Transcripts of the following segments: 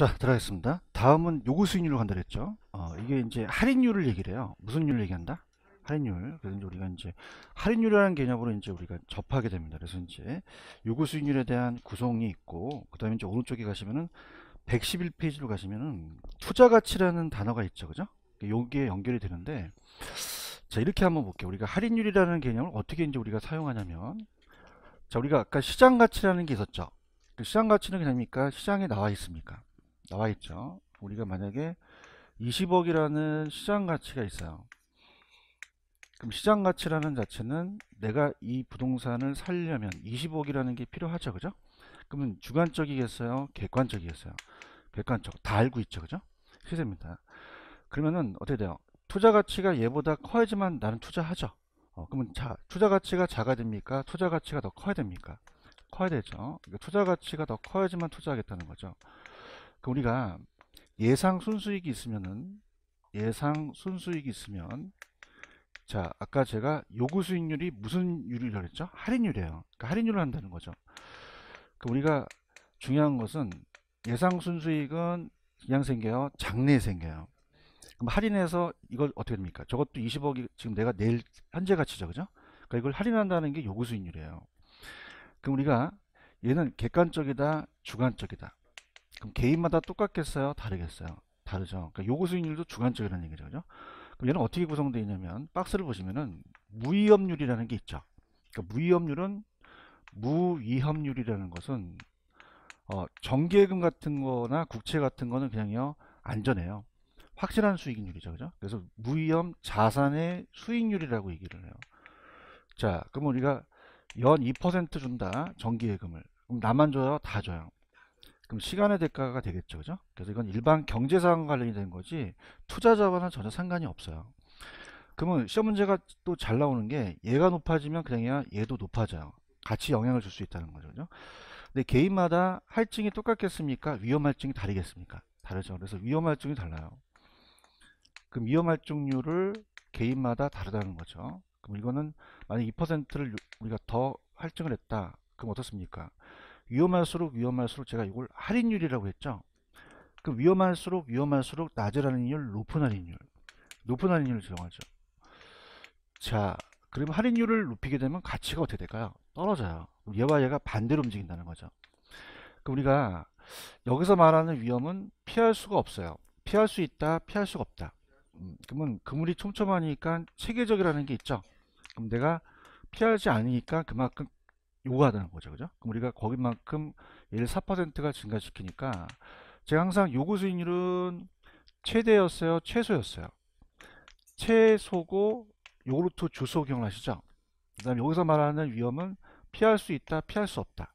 자 들어가겠습니다 다음은 요구 수익률로 간다 그랬죠 어, 이게 이제 할인율을 얘기를 해요 무슨 율을 얘기한다 할인율 그래서 이제 우리가 이제 할인율이라는 개념으로 이제 우리가 접하게 됩니다 그래서 이제 요구 수익률에 대한 구성이 있고 그 다음에 이제 오른쪽에 가시면은 111페이지로 가시면은 투자 가치라는 단어가 있죠 그죠 여기에 연결이 되는데 자 이렇게 한번 볼게요 우리가 할인율이라는 개념을 어떻게 이제 우리가 사용하냐면 자 우리가 아까 시장 가치라는 게 있었죠 그 시장 가치는 그냥니까 시장에 나와 있습니까 나와 있죠. 우리가 만약에 20억이라는 시장 가치가 있어요. 그럼 시장 가치라는 자체는 내가 이 부동산을 살려면 20억이라는 게 필요하죠. 그죠? 그러면 주관적이겠어요? 객관적이겠어요? 객관적. 다 알고 있죠. 그죠? 시세입니다. 그러면은 어떻게 돼요? 투자 가치가 얘보다 커야지만 나는 투자하죠. 어, 그러면 자, 투자 가치가 작아 됩니까? 투자 가치가 더 커야 됩니까? 커야 되죠. 그러니까 투자 가치가 더 커야지만 투자하겠다는 거죠. 그럼 우리가 예상 순수익이 있으면은 예상 순수익이 있으면 자 아까 제가 요구 수익률이 무슨 율이라고 했죠? 할인율이에요. 그러니까 할인율을 한다는 거죠. 그 우리가 중요한 것은 예상 순수익은 그냥 생겨요. 장래에 생겨요. 그럼 할인해서 이걸 어떻게 됩니까? 저것도 20억이 지금 내가 내일 현재 가치죠. 그죠? 그러니까 이걸 할인한다는 게 요구 수익률이에요. 그럼 우리가 얘는 객관적이다, 주관적이다. 그럼 개인마다 똑같겠어요? 다르겠어요? 다르죠. 그러니까 요구 수익률도 주관적이라는 얘기죠. 그죠? 그럼 얘는 어떻게 구성되어 있냐면 박스를 보시면은 무위험률이라는 게 있죠. 그러니까 무위험률은 무위험률이라는 것은 어, 정기예금 같은 거나 국채 같은 거는 그냥요 안전해요. 확실한 수익률이죠. 그죠? 그래서 무위험 자산의 수익률이라고 얘기를 해요. 자, 그럼 우리가 연 2% 준다. 정기예금을. 그럼 나만 줘요? 다 줘요? 그럼 시간의 대가가 되겠죠. 그죠? 그래서 이건 일반 경제상 관련이 된 거지 투자 자와는 전혀 상관이 없어요. 그러면 시험 문제가 또 잘 나오는 게 얘가 높아지면 그냥 그러니까 얘도 높아져요. 같이 영향을 줄 수 있다는 거죠. 그죠? 근데 개인마다 할증이 똑같겠습니까? 위험 할증이 다르겠습니까? 다르죠. 그래서 위험 할증이 달라요. 그럼 위험 할증률을 개인마다 다르다는 거죠. 그럼 이거는 만약 2%를 우리가 더 할증을 했다. 그럼 어떻습니까? 위험할수록 위험할수록 제가 이걸 할인율이라고 했죠. 그 위험할수록 위험할수록 낮은 할인율, 높은 할인율. 높은 할인율을 적용하죠. 자, 그러면 할인율을 높이게 되면 가치가 어떻게 될까요? 떨어져요. 얘와 얘가 반대로 움직인다는 거죠. 그럼 우리가 여기서 말하는 위험은 피할 수가 없어요. 피할 수 있다, 피할 수가 없다. 음, 그러면 그물이 촘촘하니까 체계적이라는 게 있죠. 그럼 내가 피하지 않으니까 그만큼 요구하다는 거죠. 그죠? 그럼 우리가 거기만큼 얘를 4%가 증가시키니까 제가 항상 요구 수익률은 최대였어요? 최소였어요? 최소고 요구르트 주소 기억나시죠? 그 다음에 여기서 말하는 위험은 피할 수 있다, 피할 수 없다.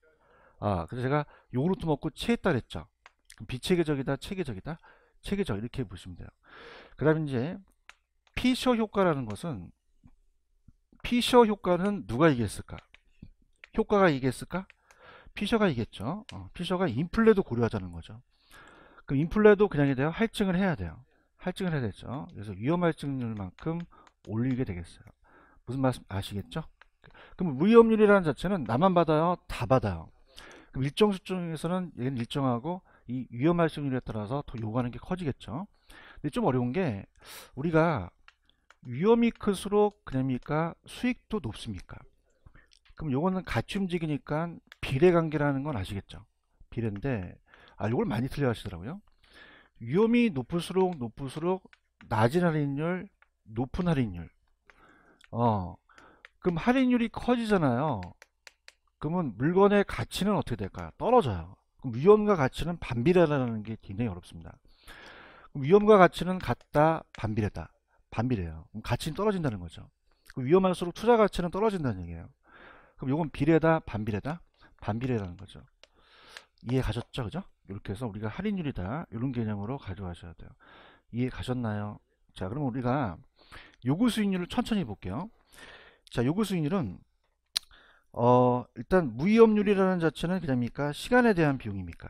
아, 그래서 제가 요구르트 먹고 체했다 그랬죠. 비체계적이다, 체계적이다, 체계적 이렇게 보시면 돼요. 그 다음에 이제 피셔 효과라는 것은 피셔 효과는 누가 얘기했을까? 효과가 이겼을까? 피셔가 이겠죠. 어, 피셔가 인플레도 고려하자는 거죠. 그럼 인플레도 그냥 해야 돼요. 할증을 해야 돼요. 할증을 해야 되죠. 그래서 위험 할증률만큼 올리게 되겠어요. 무슨 말씀 아시겠죠? 그럼 위험률이라는 자체는 나만 받아요? 다 받아요. 그럼 일정 수준에서는 얘는 일정하고 이 위험 할증률에 따라서 더 요구하는 게 커지겠죠. 근데 좀 어려운 게 우리가 위험이 클수록 그냥니까 수익도 높습니까? 그럼 요거는 같이 움직이니까 비례관계라는 건 아시겠죠? 비례인데 아 요걸 많이 틀려 하시더라고요. 위험이 높을수록 높을수록 낮은 할인율, 높은 할인율. 어. 그럼 할인율이 커지잖아요. 그러면 물건의 가치는 어떻게 될까요? 떨어져요. 그럼 위험과 가치는 반비례라는 게 굉장히 어렵습니다. 위험과 가치는 같다, 반비례다. 반비례예요. 가치는 떨어진다는 거죠. 위험할수록 투자 가치는 떨어진다는 얘기예요. 그럼 이건 비례다 반비례다 반비례라는 거죠 이해 가셨죠 그죠 이렇게 해서 우리가 할인율이다 이런 개념으로 가져가셔야 돼요 이해 가셨나요 자 그럼 우리가 요구 수익률을 천천히 볼게요 자 요구 수익률은 어 일단 무위험률이라는 자체는 그냥입니까 시간에 대한 비용입니까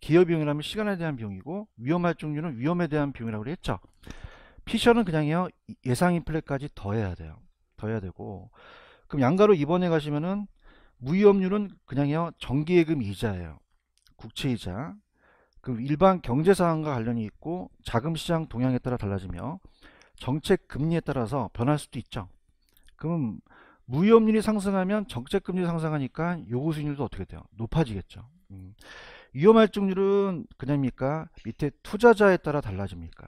기업 비용이라면 시간에 대한 비용이고 위험할증률은 위험에 대한 비용이라고 했죠 피셜은 그냥요 예상 인플레까지 더해야 돼요 더해야 되고 그럼 양가로 이번에 가시면은 무위험률은 그냥요 정기예금 이자예요. 국채이자. 그럼 일반 경제 상황과 관련이 있고 자금 시장 동향에 따라 달라지며 정책 금리에 따라서 변할 수도 있죠. 그럼 무위험률이 상승하면 정책 금리 상승하니까 요구 수익률도 어떻게 돼요? 높아지겠죠. 음. 위험할증률은 그냥입니까? 밑에 투자자에 따라 달라집니까?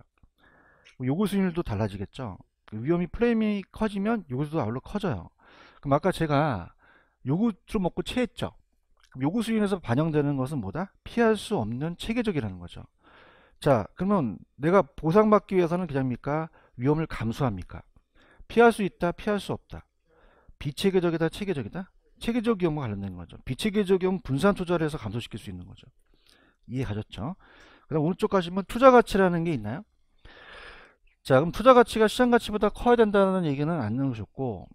요구 수익률도 달라지겠죠. 그 위험이 프레임이 커지면 요구수도 아울러 커져요. 그럼 아까 제가 요구으로 먹고 체했죠. 요구 수준에서 반영되는 것은 뭐다? 피할 수 없는 체계적이라는 거죠. 자, 그러면 내가 보상받기 위해서는 그냥입니까? 위험을 감수합니까? 피할 수 있다, 피할 수 없다. 비체계적이다, 체계적이다? 체계적 위험과 관련된 거죠. 비체계적 위험 분산 투자를 해서 감소시킬 수 있는 거죠. 이해 가셨죠? 그럼 오른쪽 가시면 투자 가치라는 게 있나요? 자, 그럼 투자 가치가 시장 가치보다 커야 된다는 얘기는 안 넣으셨고,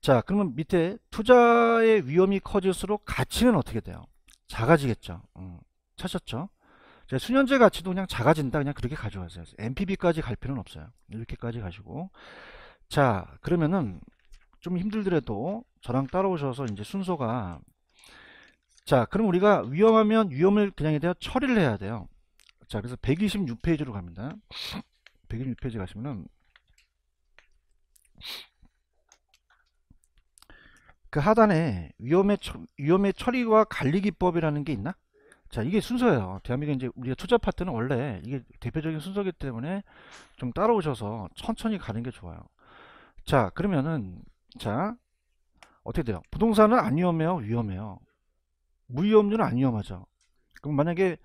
자 그러면 밑에 투자의 위험이 커질수록 가치는 어떻게 돼요? 작아지겠죠. 음, 찾았죠? 자, 수년제 가치도 그냥 작아진다. 그냥 그렇게 가져가세요. MPB까지 갈 필요는 없어요. 이렇게까지 가시고 자 그러면은 좀 힘들더라도 저랑 따라오셔서 이제 순서가 자 그럼 우리가 위험하면 위험을 그냥 대해 처리를 해야 돼요. 자 그래서 126페이지로 갑니다. 126페이지 가시면은 그 하단에 위험의, 처, 위험의 처리와 관리기법이라는 게 있나? 자 이게 순서예요. 대한민국 이제 우리가 투자 파트는 원래 이게 대표적인 순서기 때문에 좀 따라오셔서 천천히 가는 게 좋아요. 자 그러면은 자 어떻게 돼요? 부동산은 안 위험해요? 위험해요. 무위험률은 안 위험하죠. 그럼 만약에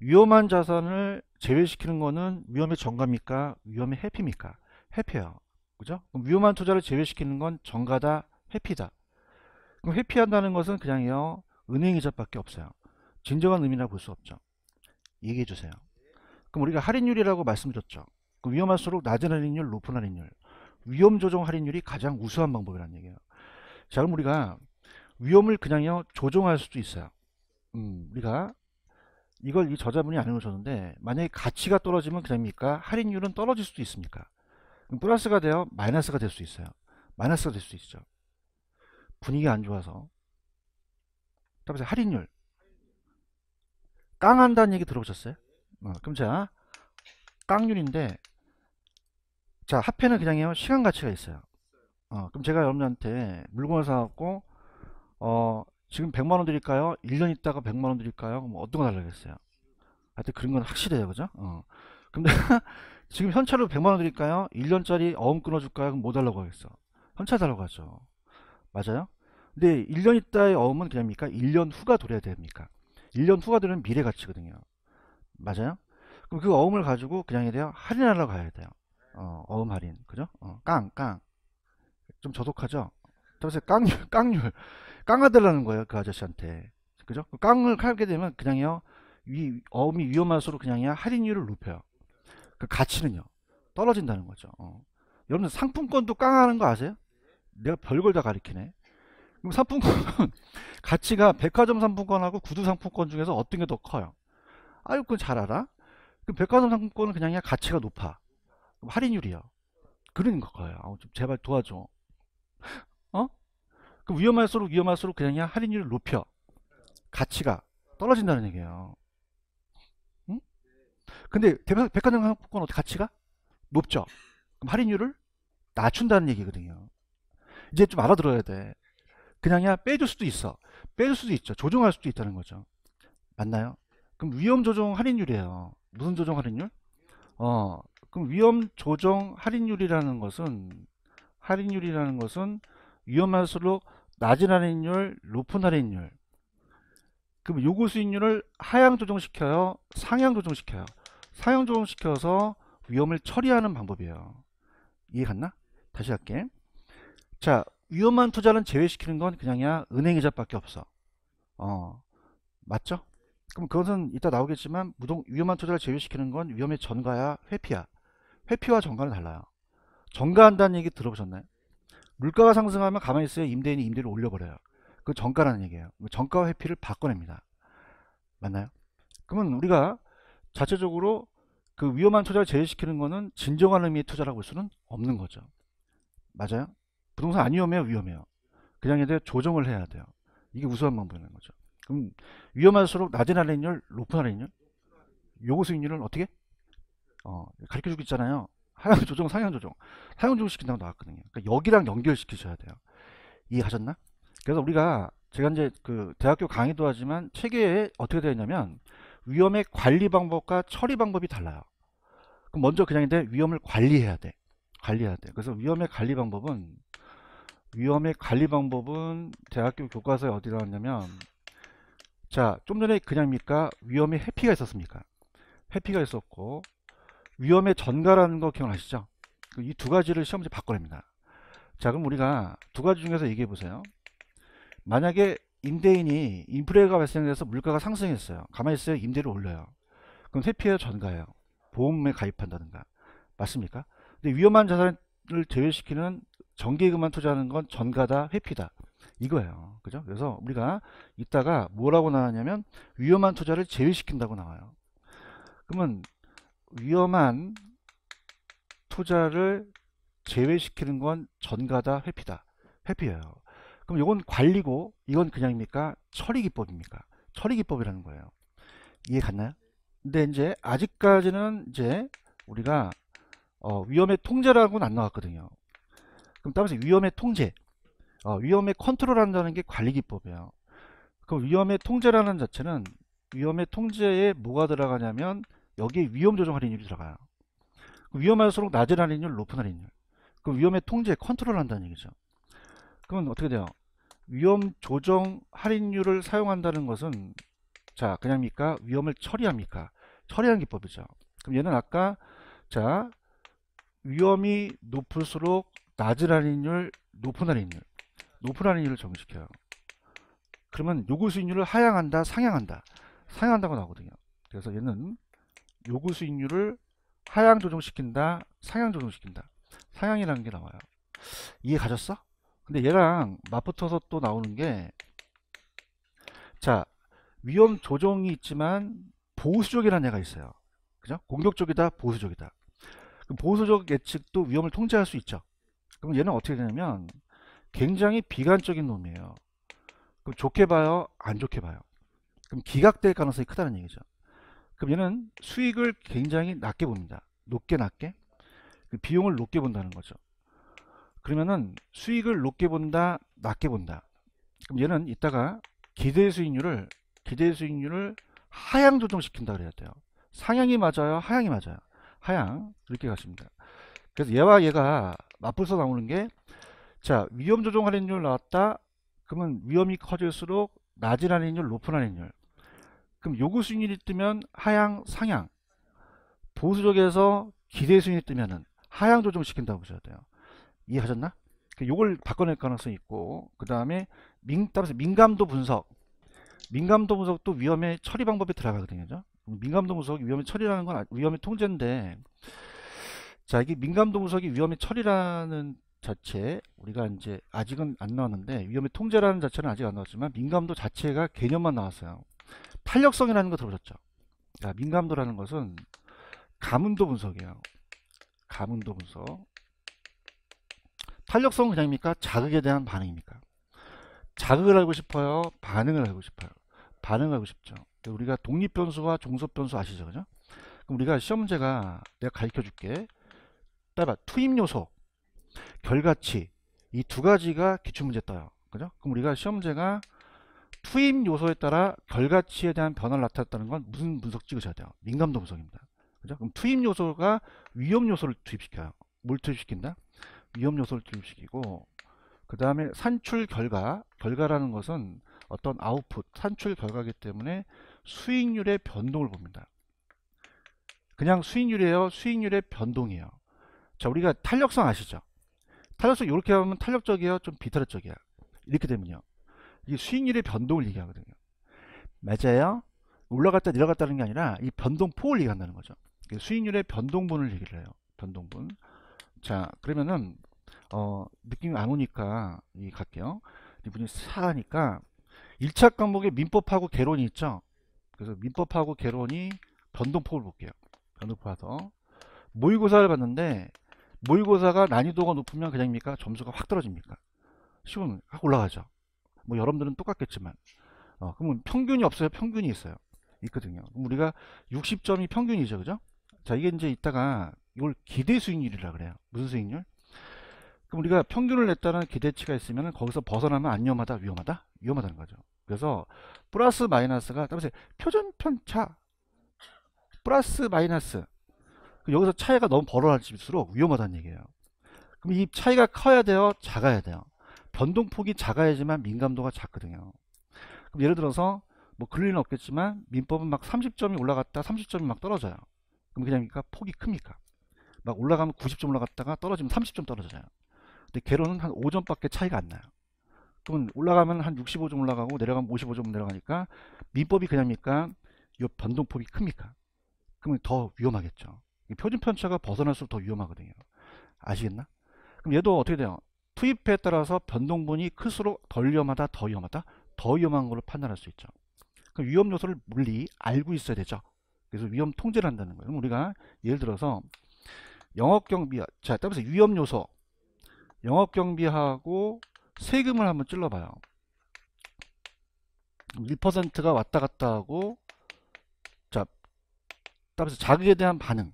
위험한 자산을 제외시키는 거는 위험의 정가입니까? 위험의 해피입니까? 해피예요. 그죠? 그럼 위험한 투자를 제외시키는 건 정가다, 해피다. 그럼 회피한다는 것은 그냥요 은행 이자밖에 없어요. 진정한 의미라 볼수 없죠. 얘기해 주세요. 그럼 우리가 할인율이라고 말씀드렸죠. 그 위험할수록 낮은 할인율, 높은 할인율. 위험 조정 할인율이 가장 우수한 방법이라는 얘기예요. 자, 그럼 우리가 위험을 그냥요 조정할 수도 있어요. 음, 우리가 이걸 이 저자분이 안 해놓으셨는데 만약에 가치가 떨어지면 그냥입니까? 할인율은 떨어질 수도 있습니까? 플러스가 되어 마이너스가 될 수 있어요. 마이너스가 될 수 있죠. 분위기가 안 좋아서. 따라서 할인율. 깡한다는 얘기 들어보셨어요? 어, 그럼 자, 깡률인데, 자, 화폐는 그냥 요 시간 가치가 있어요. 어, 그럼 제가 여러분한테 물건을 사갖고, 어, 지금 100만원 드릴까요? 1년 있다가 100만원 드릴까요? 뭐 어떤 거 달라겠어요? 하여튼 그런 건 확실해요. 그죠? 어. 근데 지금 현찰로 100만원 드릴까요? 1년짜리 어음 끊어줄까요? 그럼 뭐 달라고 하겠어? 현찰 달라고 하죠. 맞아요? 근데 1년 있다의 어음은 그냥입니까? 1년 후가 돌아야 됩니까? 1년 후가 되는 미래 가치거든요. 맞아요? 그럼 그 어음을 가지고 그냥 이래요. 할인하러 가야 돼요. 어, 음 할인. 그죠? 어, 깡, 깡. 좀 저독하죠? 그래서 깡률, 깡률. 깡아달라는 거예요. 그 아저씨한테. 그죠? 그 깡을 칼게 되면 그냥요. 위, 어음이 위험할수록 그냥요. 할인율을 높여요. 그 가치는요. 떨어진다는 거죠. 어. 여러분 상품권도 깡하는 거 아세요? 내가 별걸 다 가리키네. 그럼 상품권은 가치가 백화점 상품권하고 구두 상품권 중에서 어떤 게 더 커요? 아유, 그건 잘 알아. 그럼 백화점 상품권은 그냥, 그냥 가치가 높아. 그럼 할인율이요. 그런 거예요. 아우, 좀 제발 도와줘. 어? 그럼 위험할수록 위험할수록 그냥, 그냥 할인율을 높여. 가치가 떨어진다는 얘기예요. 응? 근데 백화점 상품권 어떻게 가치가 높죠? 그럼 할인율을 낮춘다는 얘기거든요. 이제 좀 알아들어야 돼. 그냥야 빼줄 수도 있어. 빼줄 수도 있죠. 조정할 수도 있다는 거죠. 맞나요? 그럼 위험 조정 할인율이에요. 무슨 조정 할인율? 어, 그럼 위험 조정 할인율이라는 것은 할인율이라는 것은 위험할수록 낮은 할인율, 높은 할인율. 그럼 요구 수익률을 하향 조정시켜요, 상향 조정시켜요. 상향 조정시켜서 위험을 처리하는 방법이에요. 이해 갔나? 다시 할게. 자 위험한 투자는 제외시키는 건 그냥이야 은행이자밖에 없어 어 맞죠? 그럼 그것은 이따 나오겠지만 무동 위험한 투자를 제외시키는 건 위험의 전가야 회피야 회피와 전가는 달라요 전가한다는 얘기 들어보셨나요? 물가가 상승하면 가만히 있어야 임대인이 임대를 올려버려요 그 전가라는 얘기예요 전가와 회피를 바꿔냅니다 맞나요? 그러면 우리가 자체적으로 그 위험한 투자를 제외시키는 거는 진정한 의미의 투자라고 볼 수는 없는 거죠 맞아요? 부동산 아니오해요 위험해요. 그냥 이제 조정을 해야 돼요. 이게 우수한 방법이라는 거죠. 그럼 위험할수록 낮은 할인율, 높은 할인율, 요구 수익률은 어떻게? 어, 가르쳐 주고 있잖아요. 하향 조정, 상향 조정. 상향 조정 시킨다고 나왔거든요. 그러니까 여기랑 연결시키셔야 돼요. 이해하셨나? 그래서 우리가 제가 이제 그 대학교 강의도 하지만 체계에 어떻게 되어 있냐면 위험의 관리 방법과 처리 방법이 달라요. 그럼 먼저 그냥 인데 위험을 관리해야 돼. 관리해야 돼. 그래서 위험의 관리 방법은 위험의 관리 방법은 대학교 교과서에 어디 나왔냐면 자 좀 전에 그냥입니까 위험의 회피가 있었습니까 회피가 있었고 위험의 전가라는 거 기억나시죠 그 이두 가지를 시험지 바꿔냅니다 자 그럼 우리가 두 가지 중에서 얘기해 보세요 만약에 임대인이 인플레가 발생해서 물가가 상승했어요 가만히 있어요 임대를 올려요 그럼 회피해요 전가예요 보험에 가입한다든가 맞습니까 근데 위험한 자산을 제외시키는 정기예금만 투자하는 건 전가다 회피다 이거예요 그죠 그래서 우리가 이따가 뭐라고 나왔냐면 위험한 투자를 제외시킨다고 나와요 그러면 위험한 투자를 제외시키는 건 전가다 회피다 회피예요 그럼 이건 관리고 이건 그냥입니까 처리기법입니까 처리기법이라는 거예요 이해 갔나요 근데 이제 아직까지는 이제 우리가 어, 위험의 통제라고는 안 나왔거든요 그럼 따라서 위험의 통제 어, 위험의 컨트롤 한다는 게 관리기법이에요 그 위험의 통제라는 자체는 위험의 통제에 뭐가 들어가냐면 여기에 위험 조정 할인율이 들어가요 위험할수록 낮은 할인율 높은 할인율 그 위험의 통제 컨트롤 한다는 얘기죠 그러면 어떻게 돼요 위험 조정 할인율을 사용한다는 것은 자 그냥입니까 위험을 처리합니까 처리한 기법이죠 그럼 얘는 아까 자 위험이 높을수록 낮은 할인율, 높은 할인율, 높은 할인율을 적용시켜요. 그러면 요구 수익률을 하향한다, 상향한다, 상향한다고 나오거든요. 그래서 얘는 요구 수익률을 하향 조정시킨다, 상향 조정시킨다, 상향이라는 게 나와요. 이해 가셨어 근데 얘랑 맞붙어서 또 나오는 게 자, 위험 조정이 있지만 보수 적이라는 애가 있어요. 그죠? 공격 적이다 보수 적이다 보수적 예측도 위험을 통제할 수 있죠. 그럼 얘는 어떻게 되냐면 굉장히 비관적인 놈이에요. 그럼 좋게 봐요? 안 좋게 봐요? 그럼 기각될 가능성이 크다는 얘기죠. 그럼 얘는 수익을 굉장히 낮게 봅니다. 높게 낮게. 그 비용을 높게 본다는 거죠. 그러면은 수익을 높게 본다, 낮게 본다. 그럼 얘는 이따가 기대 수익률을 기대 수익률을 하향 조정시킨다 그래야 돼요. 상향이 맞아요, 하향이 맞아요. 하향 이렇게 가십니다. 그래서 얘와 얘가 맞불서 나오는 게자 위험 조정 할인율 나왔다 그러면 위험이 커질수록 낮은 할인율 높은 할인율 그럼 요구 수익률이 뜨면 하향 상향 보수 적에서 기대 수익률이 뜨면은 하향 조정시킨다고 보셔야 돼요 이해하셨나? 그 요걸 바꿔낼 가능성이 있고 그 다음에 민감도 따라서 민 분석 민감도 분석도 위험의 처리 방법에 들어가거든요 그렇죠? 민감도 분석 이 위험의 처리라는 건 아, 위험의 통제인데 자 이게 민감도 분석이 위험의 처리라는 자체 우리가 이제 아직은 안 나왔는데 위험의 통제라는 자체는 아직 안 나왔지만 민감도 자체가 개념만 나왔어요. 탄력성이라는 거 들어보셨죠? 자, 민감도라는 것은 가문도 분석이에요. 가문도 분석. 탄력성은 그냥입니까? 자극에 대한 반응입니까? 자극을 알고 싶어요? 반응을 알고 싶어요? 반응을 알고 싶죠. 우리가 독립변수와 종속변수 아시죠? 그죠? 그럼 우리가 시험 문제가 내가 가르쳐 줄게. 따라 투입 요소, 결과치 이 두 가지가 기출문제 떠요 그죠? 그럼 우리가 시험 제가 투입 요소에 따라 결과치에 대한 변화를 나타냈다는 건 무슨 분석 찍으셔야 돼요? 민감도 분석입니다. 그죠? 그럼 투입 요소가 위험 요소를 투입시켜요. 뭘 투입시킨다? 위험 요소를 투입시키고 그 다음에 산출 결과 결과라는 것은 어떤 아웃풋 산출 결과기 때문에 수익률의 변동을 봅니다 그냥 수익률이에요 수익률의 변동이에요 자 우리가 탄력성 아시죠? 탄력성 이렇게 하면 탄력적이에요? 좀비탄력적이에요 이렇게 되면요 이게 수익률의 변동을 얘기하거든요 맞아요? 올라갔다 내려갔다 는게 아니라 이 변동폭을 얘기한다는 거죠 수익률의 변동분을 얘기를 해요 변동분 자 그러면은 어, 느낌이 안 오니까 이 갈게요 이분이 사하니까 1차 과목에 민법하고 개론이 있죠 그래서 민법하고 개론이 변동폭을 볼게요 변동폭 와서 모의고사를 봤는데 모의고사가 난이도가 높으면 그냥입니까? 점수가 확 떨어집니까? 쉬운 확 올라가죠. 뭐 여러분들은 똑같겠지만 어, 그러면 평균이 없어요. 평균이 있어요. 있거든요. 그럼 우리가 60점이 평균이죠. 그죠? 자, 이게 이제 이따가 이걸 기대 수익률이라 그래요. 무슨 수익률? 그럼 우리가 평균을 냈다는 기대치가 있으면 거기서 벗어나면 안 위험하다, 위험하다, 위험하다는 거죠. 그래서 플러스 마이너스가 따라서 표준 편차 플러스 마이너스 여기서 차이가 너무 벌어질수록 위험하다는 얘기예요. 그럼 이 차이가 커야 돼요? 작아야 돼요? 변동폭이 작아야지만 민감도가 작거든요. 그럼 예를 들어서 뭐 그럴 리는 없겠지만 민법은 막 30점이 올라갔다 30점이 막 떨어져요. 그럼 그냥니까 폭이 큽니까? 막 올라가면 90점 올라갔다가 떨어지면 30점 떨어져요. 근데 개로는 한 5점밖에 차이가 안 나요. 그럼 올라가면 한 65점 올라가고 내려가면 55점 내려가니까 민법이 그냥니까 이 변동폭이 큽니까? 그러면 더 위험하겠죠. 표준 편차가 벗어날수록 더 위험하거든요. 아시겠나? 그럼 얘도 어떻게 돼요? 투입에 따라서 변동분이 클수록 덜 위험하다, 더 위험하다, 더 위험한 걸로 판단할 수 있죠. 그 위험 요소를 물리 알고 있어야 되죠. 그래서 위험 통제를 한다는 거예요. 그럼 우리가 예를 들어서 영업 경비 와 자, 따라서 위험 요소 영업 경비하고 세금을 한번 찔러 봐요. 1%가 왔다 갔다 하고 자, 따라서 자극에 대한 반응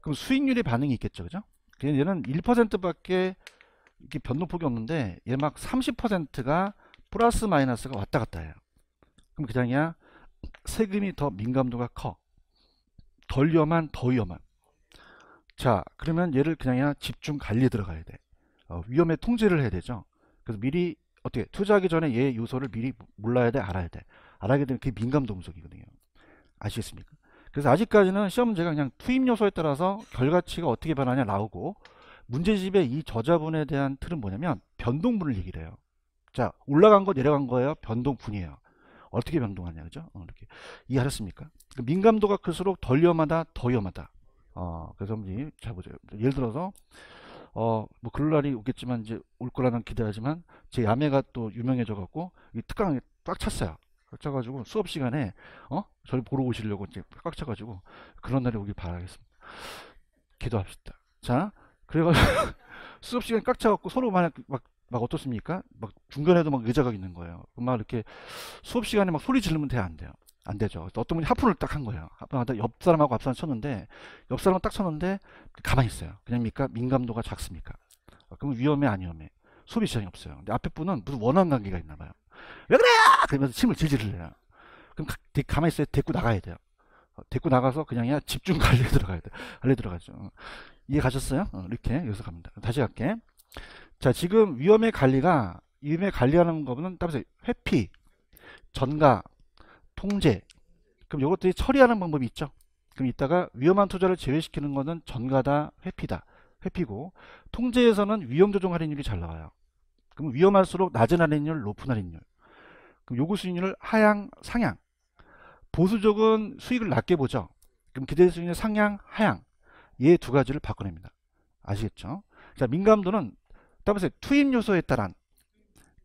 그럼 수익률이 반응이 있겠죠. 그죠? 그냥 얘는 1%밖에 이렇게 변동폭이 없는데 얘 막 30%가 플러스 마이너스가 왔다 갔다 해요. 그럼 그냥이야 세금이 더 민감도가 커. 덜 위험한 더 위험한. 자 그러면 얘를 그냥이야 집중 관리 들어가야 돼. 어, 위험의 통제를 해야 되죠. 그래서 미리 어떻게 투자하기 전에 얘 요소를 미리 몰라야 돼 알아야 돼. 알아야 되면 그게 민감도 분석이거든요. 아시겠습니까? 그래서 아직까지는 시험 문제가 그냥 투입 요소에 따라서 결과치가 어떻게 변하냐 나오고 문제집의 이 저자분에 대한 틀은 뭐냐면 변동분을 얘기를 해요. 자 올라간 거 내려간 거예요. 변동분이에요. 어떻게 변동하냐 그죠? 어, 이렇게 이해하셨습니까? 그러니까 민감도가 클수록 덜 위험하다 더 위험하다. 어, 그래서 이제 잘 보죠. 예를 들어서 어, 뭐 그럴 날이 오겠지만 이제 올 거라는 기대하지만 제 야매가 또 유명해져 갖고 이특강에꽉 찼어요. 꽉 차가지고 수업 시간에 어 저를 보러 오시려고 이제 꽉 차가지고 그런 날이 오길 바라겠습니다. 기도합시다. 자 그래가지고 수업 시간 꽉 차갖고 서로 막, 막, 막 어떻습니까? 막 중간에도 막 의자가 있는 거예요. 막 이렇게 수업 시간에 막 소리 지르면 돼안 돼요? 안 되죠. 어떤 분이 하프를 딱 한 거예요. 아, 옆 사람하고 앞 사람 쳤는데 옆 사람 딱 쳤는데 가만히 있어요. 그냥니까 민감도가 작습니까? 어, 그럼 위험해 안 위험해? 소비 시장이 없어요. 근데 앞에 분은 무슨 원한 관계가 있나 봐요. 왜 그래? 그러면서 침을 질질 흘려요. 그럼 가, 만히 있어요. 데리고 나가야 돼요. 데리고 어, 나가서 그냥 야 집중 관리에 들어가야 돼. 관리 들어가죠. 어. 이해 가셨어요? 어, 이렇게 여기서 갑니다. 다시 갈게. 자 지금 위험의 관리가 위험의 관리하는 거는 따라서 회피, 전가, 통제. 그럼 이것들이 처리하는 방법이 있죠. 그럼 이따가 위험한 투자를 제외시키는 거는 전가다, 회피다. 회피고 통제에서는 위험 조정 할인율이 잘 나와요. 그럼 위험할수록 낮은 할인율, 높은 할인율. 요구 수익률을 하향 상향 보수적은 수익을 낮게 보죠 그럼 기대 수익률 상향 하향 얘 두 가지를 바꿔냅니다 아시겠죠 자 민감도는 따라서 투입 요소에 따른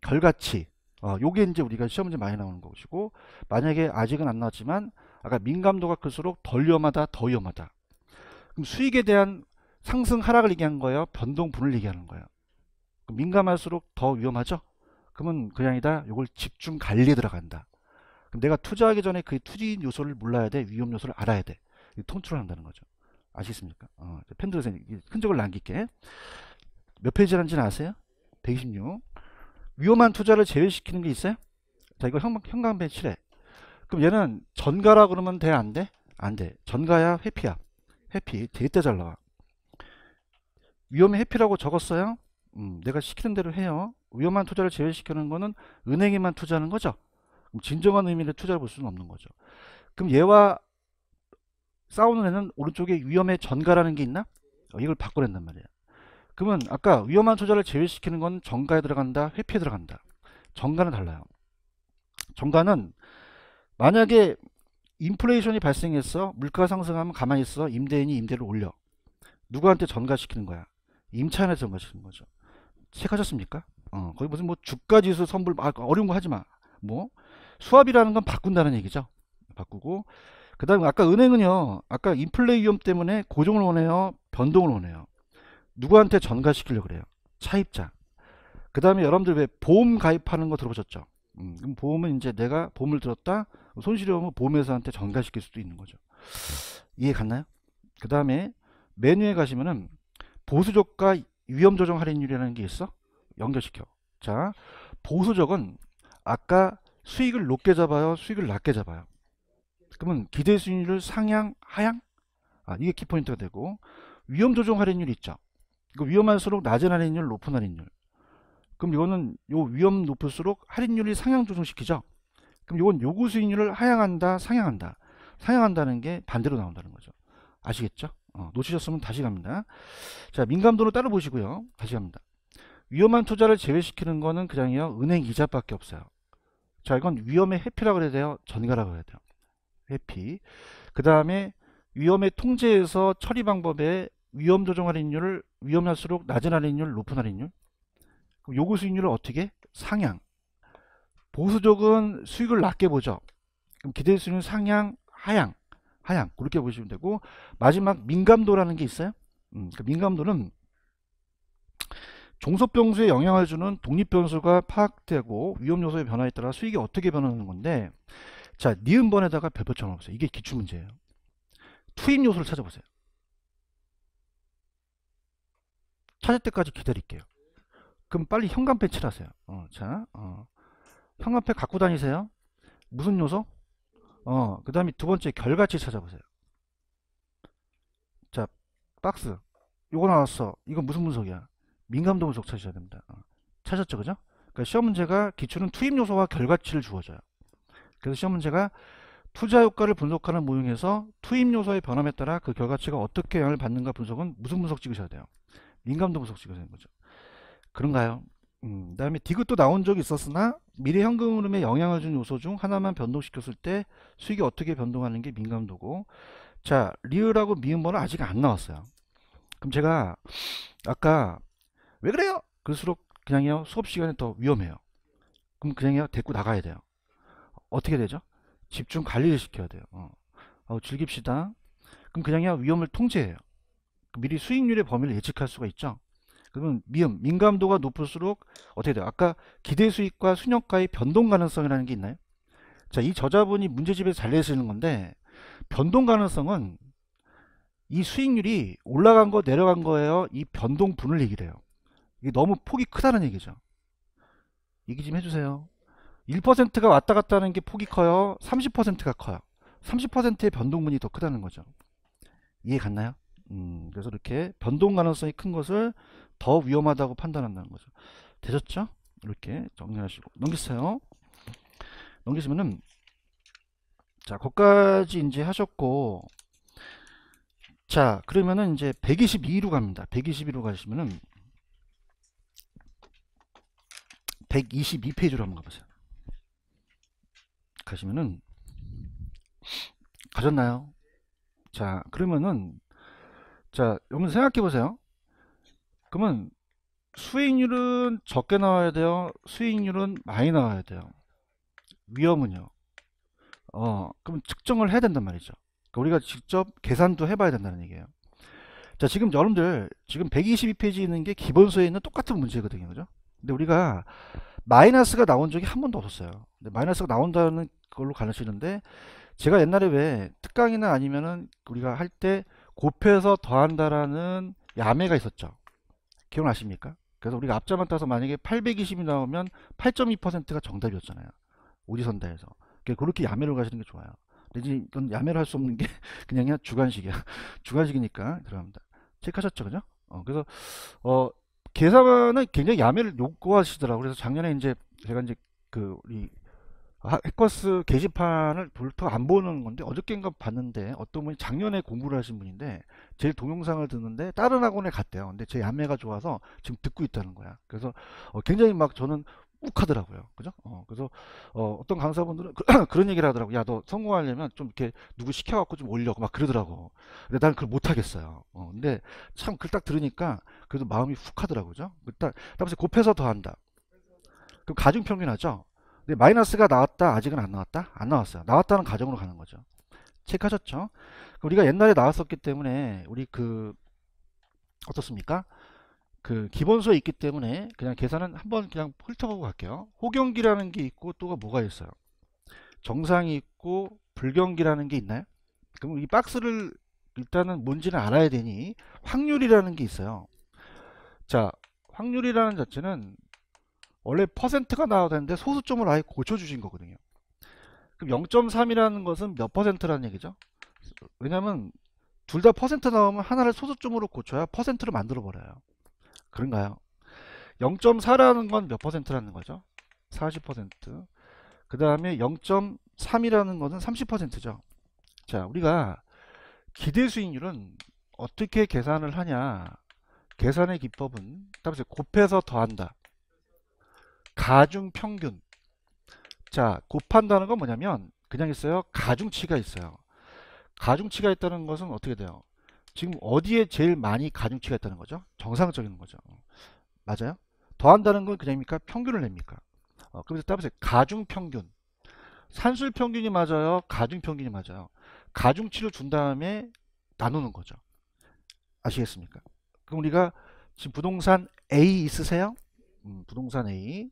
결과치 어, 요게 이제 우리가 시험 문 많이 나오는 것이고 만약에 아직은 안 나왔지만 아까 민감도가 클수록 덜 위험하다 더 위험하다 그럼 수익에 대한 상승 하락을 얘기한 거예요 변동분을 얘기하는 거예요 민감할수록 더 위험하죠 그러면 그냥이다 이걸 집중 관리에 들어간다. 그럼 내가 투자하기 전에 그 투자인 요소를 몰라야 돼. 위험 요소를 알아야 돼. 통틀을 한다는 거죠. 아시겠습니까? 어, 팬들에서 흔적을 남길게. 몇 페이지라는지는 아세요? 126. 위험한 투자를 제외시키는 게 있어요? 자, 이거 현관 배치래 그럼 얘는 전가라 그러면 돼? 안 돼? 안 돼. 전가야 회피야. 회피. 제때 잘 나와. 위험의 회피라고 적었어요? 음, 내가 시키는 대로 해요. 위험한 투자를 제외시키는 거는 은행에만 투자하는 거죠. 진정한 의미를 투자를 볼 수는 없는 거죠. 그럼 얘와 싸우는 애는 오른쪽에 위험의 전가라는 게 있나? 어, 이걸 바꾸란단 말이야. 그러면 아까 위험한 투자를 제외시키는 건전가에 들어간다, 회피에 들어간다. 전가는 달라요. 전가는 만약에 인플레이션이 발생했어 물가 상승하면 가만히 있어 임대인이 임대를 올려 누구한테 전가시키는 거야 임차인에 전가시키는 거죠 체크하셨습니까 어, 거기 무슨 뭐 주가지수 선불 아, 어려운 거 하지 마. 뭐 수압이라는 건 바꾼다는 얘기죠. 바꾸고 그다음 에 아까 은행은요. 아까 인플레이 위험 때문에 고정을 원해요. 변동을 원해요. 누구한테 전가시키려 그래요. 차입자. 그 다음에 여러분들 왜 보험 가입하는 거 들어보셨죠? 음, 그럼 보험은 이제 내가 보험을 들었다 손실이 오면 보험회사한테 전가시킬 수도 있는 거죠. 이해 갔나요? 그 다음에 메뉴에 가시면은 보수조가 위험조정 할인율이라는 게 있어. 연결시켜. 자, 보수적은 아까 수익을 높게 잡아요, 수익을 낮게 잡아요. 그러면 기대 수익률 상향, 하향? 아, 이게 키포인트가 되고 위험 조정 할인율 있죠. 이거 그 위험할수록 낮은 할인율, 높은 할인율. 그럼 이거는 요 위험 높을수록 할인율이 상향 조정시키죠. 그럼 이건 요구 수익률을 하향한다, 상향한다. 상향한다는 게 반대로 나온다는 거죠. 아시겠죠? 어, 놓치셨으면 다시 갑니다. 자, 민감도를 따로 보시고요. 다시 갑니다. 위험한 투자를 제외시키는 거는 그냥요 은행 이자밖에 없어요 자 이건 위험의 회피라 그래야 돼요 전가라 그래야 돼요 회피 그 다음에 위험의 통제에서 처리 방법에 위험 조정 할인율을 위험할수록 낮은 할인율 높은 할인율 요구 수익률을 어떻게 상향 보수 적은 수익을 낮게 보죠 그럼 기대 수익률 상향 하향 하향 그렇게 보시면 되고 마지막 민감도라는 게 있어요 음, 그 민감도는 종속변수에 영향을 주는 독립변수가 파악되고 위험요소의 변화에 따라 수익이 어떻게 변하는 건데 자 니은번에다가 별표처럼 넣세요 이게 기출문제예요. 투입요소를 찾아보세요. 찾을 때까지 기다릴게요. 그럼 빨리 현관펜 칠하세요. 어, 자, 어. 현관펜 갖고 다니세요. 무슨 요소? 어, 그 다음에 두 번째 결과치 찾아보세요. 자, 박스. 요거 나왔어. 이거 무슨 분석이야? 민감도 분석 찾으셔야 됩니다. 어. 찾았죠, 그죠? 그러니까 시험 문제가 기출은 투입 요소와 결과치를 주어져요. 그래서 시험 문제가 투자 효과를 분석하는 모형에서 투입 요소의 변함에 따라 그 결과치가 어떻게 영향을 받는가 분석은 무슨 분석 찍으셔야 돼요? 민감도 분석 찍으셔야 되는 거죠. 그런가요? 음, 그 다음에 디귿도 나온 적이 있었으나 미래 현금 흐름에 영향을 준 요소 중 하나만 변동시켰을 때 수익이 어떻게 변동하는 게 민감도고 자 리을하고 미음번호 아직 안 나왔어요. 그럼 제가 아까 왜 그래요? 그럴수록 그냥요 수업 시간에 더 위험해요. 그럼 그냥요 데리고 나가야 돼요. 어떻게 되죠? 집중 관리를 시켜야 돼요. 어. 어, 즐깁시다. 그럼 그냥요 위험을 통제해요. 그 미리 수익률의 범위를 예측할 수가 있죠. 그러면 위험, 민감도가 높을수록 어떻게 돼요? 아까 기대 수익과 수년가의 변동 가능성이라는 게 있나요? 자, 이 저자분이 문제집에서 잘 내시는 건데 변동 가능성은 이 수익률이 올라간 거 내려간 거예요. 이 변동분을 얘기를 해요. 이게 너무 폭이 크다는 얘기죠. 얘기 좀 해주세요. 1%가 왔다 갔다 하는 게 폭이 커요. 30%가 커요. 30%의 변동분이 더 크다는 거죠. 이해 갔나요? 음, 그래서 이렇게 변동 가능성이 큰 것을 더 위험하다고 판단한다는 거죠. 되셨죠? 이렇게 정리하시고 넘기세요. 넘기시면은 자, 거기까지 이제 하셨고 자, 그러면은 이제 122로 갑니다. 122로 가시면은 122페이지로 한번 가보세요. 가시면은 가셨나요? 자 그러면은 자 여러분 생각해 보세요. 그러면 수익률은 적게 나와야 돼요. 수익률은 많이 나와야 돼요. 위험은요. 어 그럼 측정을 해야 된단 말이죠. 그러니까 우리가 직접 계산도 해봐야 된다는 얘기예요. 자 지금 여러분들 지금 122페이지 있는 게 기본서에 있는 똑같은 문제거든요 그죠 근데 우리가 마이너스가 나온 적이 한 번도 없었어요. 근데 마이너스가 나온다는 걸로 가르치는데 제가 옛날에 왜 특강이나 아니면은 우리가 할 때 곱해서 더한다라는 야매가 있었죠. 기억나십니까? 그래서 우리가 앞자만 따서 만약에 820이 나오면 8.2%가 정답이었잖아요. 오디선다에서. 그렇게 야매로 가시는 게 좋아요. 근데 이건 야매를 할수 없는 게 그냥 주관식이야. 주관식이니까. 들어갑니다. 체크하셨죠? 그죠? 어, 그래서, 어, 계산은 굉장히 야매를 요구하시더라고요. 그래서 작년에 이제 제가 이제 그 우리 해커스 게시판을 볼터 안 보는 건데 어저께인가 봤는데 어떤 분이 작년에 공부를 하신 분인데 제 동영상을 듣는데 다른 학원에 갔대요. 근데 제 야매가 좋아서 지금 듣고 있다는 거야. 그래서 어, 굉장히 막 저는 욱하더라고요. 그죠? 어, 그래서 어, 어떤 강사분들은 그, 그런 얘기를 하더라고. 야, 너 성공하려면 좀 이렇게 누구 시켜갖고 좀 올려고 막 그러더라고. 근데 난 그걸 못하겠어요. 어, 근데 참 그걸 딱 들으니까 그래도 마음이 훅 하더라고요. 일단 그 다음에 곱해서 더한다. 그럼 가중 평균하죠. 근데 마이너스가 나왔다, 아직은 안 나왔다, 안 나왔어요. 나왔다는 가정으로 가는 거죠. 체크하셨죠? 우리가 옛날에 나왔었기 때문에 우리 그 어떻습니까? 그 기본소에 있기 때문에 그냥 계산은 한번 그냥 훑어보고 갈게요. 호경기라는 게 있고 또 뭐가 있어요? 정상이 있고 불경기라는 게 있나요? 그럼 이 박스를 일단은 뭔지는 알아야 되니 확률이라는 게 있어요. 자, 확률이라는 자체는 원래 퍼센트가 나와야 되는데 소수점을 아예 고쳐주신 거거든요. 그럼 0.3이라는 것은 몇 퍼센트라는 얘기죠? 왜냐면 둘 다 퍼센트 나오면 하나를 소수점으로 고쳐야 퍼센트로 만들어 버려요. 그런가요? 0.4라는 건 몇 퍼센트라는 거죠? 40%. 그 다음에 0.3이라는 것은 30%죠. 자, 우리가 기대 수익률은 어떻게 계산을 하냐. 계산의 기법은 따라서 곱해서 더한다. 가중 평균. 자, 곱한다는 건 뭐냐면 그냥 있어요. 가중치가 있어요. 가중치가 있다는 것은 어떻게 돼요? 지금 어디에 제일 많이 가중치가 있다는 거죠? 정상적인 거죠. 어. 맞아요? 더한다는 건 그냥입니까? 평균을 냅니까? 어, 그래서 따보세요. 가중평균. 산술평균이 맞아요? 가중평균이 맞아요? 가중치를 준 다음에 나누는 거죠. 아시겠습니까? 그럼 우리가 지금 부동산 A 있으세요? 음, 부동산 A.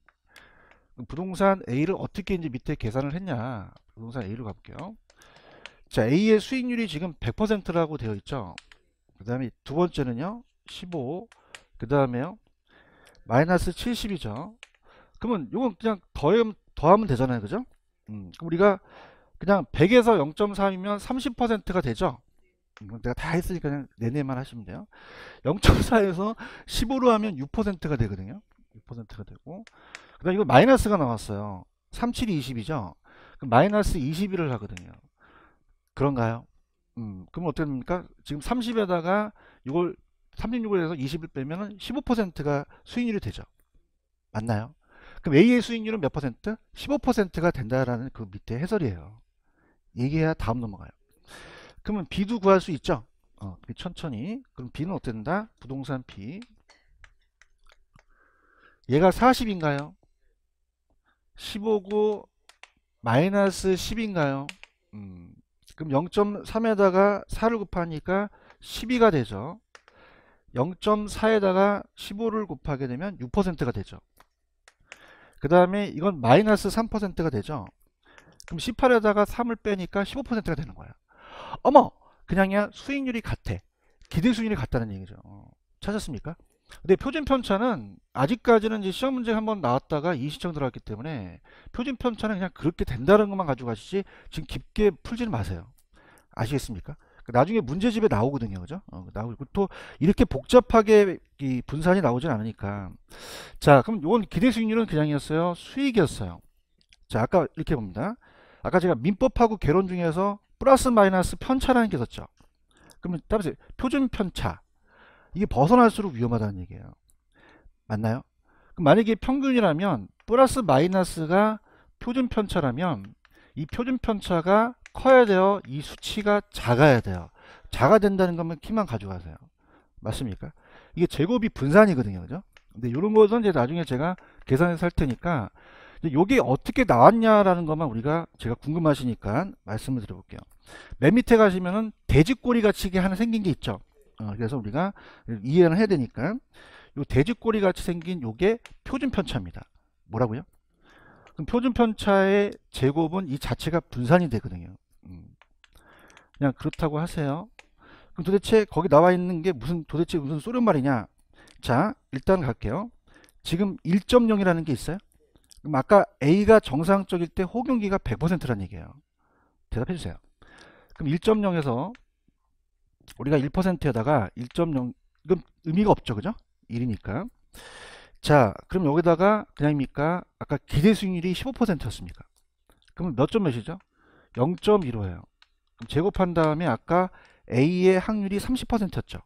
부동산 A를 어떻게 이제 밑에 계산을 했냐. 부동산 A로 가볼게요. 자, A의 수익률이 지금 100%라고 되어 있죠. 그 다음에 두 번째는요 15 그 다음에요 마이너스 70이죠 그러면 이건 그냥 더하면, 더하면 되잖아요 그죠 음, 우리가 그냥 100에서 0.3이면 30%가 되죠 이 음, 내가 다 했으니까 그냥 내내만 하시면 돼요 0.4에서 15로 하면 6%가 되거든요 6%가 되고 그 다음 에 이거 마이너스가 나왔어요 37이 20이죠 마이너스 21을 하거든요 그런가요 음, 그럼 어떻게 됩니까? 지금 30에다가 6을 36을 해서 20을 빼면 15%가 수익률이 되죠. 맞나요? 그럼 A의 수익률은 몇 퍼센트? 15%가 된다라는 그 밑에 해설이에요. 얘기해야 다음 넘어가요. 그러면 B도 구할 수 있죠. 어, 천천히. 그럼 B는 어땠게 된다? 부동산 B. 얘가 40인가요? 15고 마이너스 10인가요? 음, 그럼 0.3에다가 4를 곱하니까 12가 되죠. 0.4에다가 15를 곱하게 되면 6%가 되죠. 그 다음에 이건 마이너스 3%가 되죠. 그럼 18에다가 3을 빼니까 15%가 되는 거야. 어머! 그냥야 수익률이 같아. 기대 수익률이 같다는 얘기죠. 어, 찾았습니까? 근데 표준 편차는 아직까지는 이제 시험 문제 한번 나왔다가 이시청 들어왔기 때문에 표준 편차는 그냥 그렇게 된다는 것만 가지고 가시지 지금 깊게 풀지는 마세요. 아시겠습니까? 그 나중에 문제집에 나오거든요. 그죠? 어, 그 나오고 또 이렇게 복잡하게 이 분산이 나오진 않으니까. 자, 그럼 이건 기대 수익률은 그냥이었어요. 수익이었어요. 자, 아까 이렇게 봅니다. 아까 제가 민법하고 개론 중에서 플러스 마이너스 편차라는 게 있었죠. 그러면 따보세 표준 편차. 이게 벗어날수록 위험하다는 얘기예요. 맞나요? 만약에 평균이라면 플러스 마이너스가 표준 편차라면 이 표준 편차가 커야 돼요. 이 수치가 작아야 돼요. 작아 된다는 거면 키만 가져가세요. 맞습니까? 이게 제곱이 분산이거든요. 그죠? 근데 이런 것은 이제 나중에 제가 계산해서 할 테니까 이게 어떻게 나왔냐라는 것만 우리가 제가 궁금하시니까 말씀을 드려볼게요. 맨 밑에 가시면은 돼지꼬리 같이 하나 생긴 게 있죠. 어, 그래서 우리가 이해를 해야 되니까 요 돼지꼬리 같이 생긴 요게 표준 편차입니다. 뭐라고요? 그럼 표준 편차의 제곱은 이 자체가 분산이 되거든요. 음. 그냥 그렇다고 하세요. 그럼 도대체 거기 나와 있는 게 무슨 도대체 무슨 소련말이냐? 자, 일단 갈게요. 지금 1.0이라는 게 있어요? 그럼 아까 A가 정상적일 때 호경기가 100%라는 얘기예요. 대답해 주세요. 그럼 1.0에서 우리가 1%에다가 1.0 이건 의미가 없죠 그죠 1이니까 자 그럼 여기다가 그냥입니까 아까 기대 수익률이 15%였습니까 그럼 몇 점 몇이죠 0.15예요 그럼 제곱한 다음에 아까 A의 확률이 30%였죠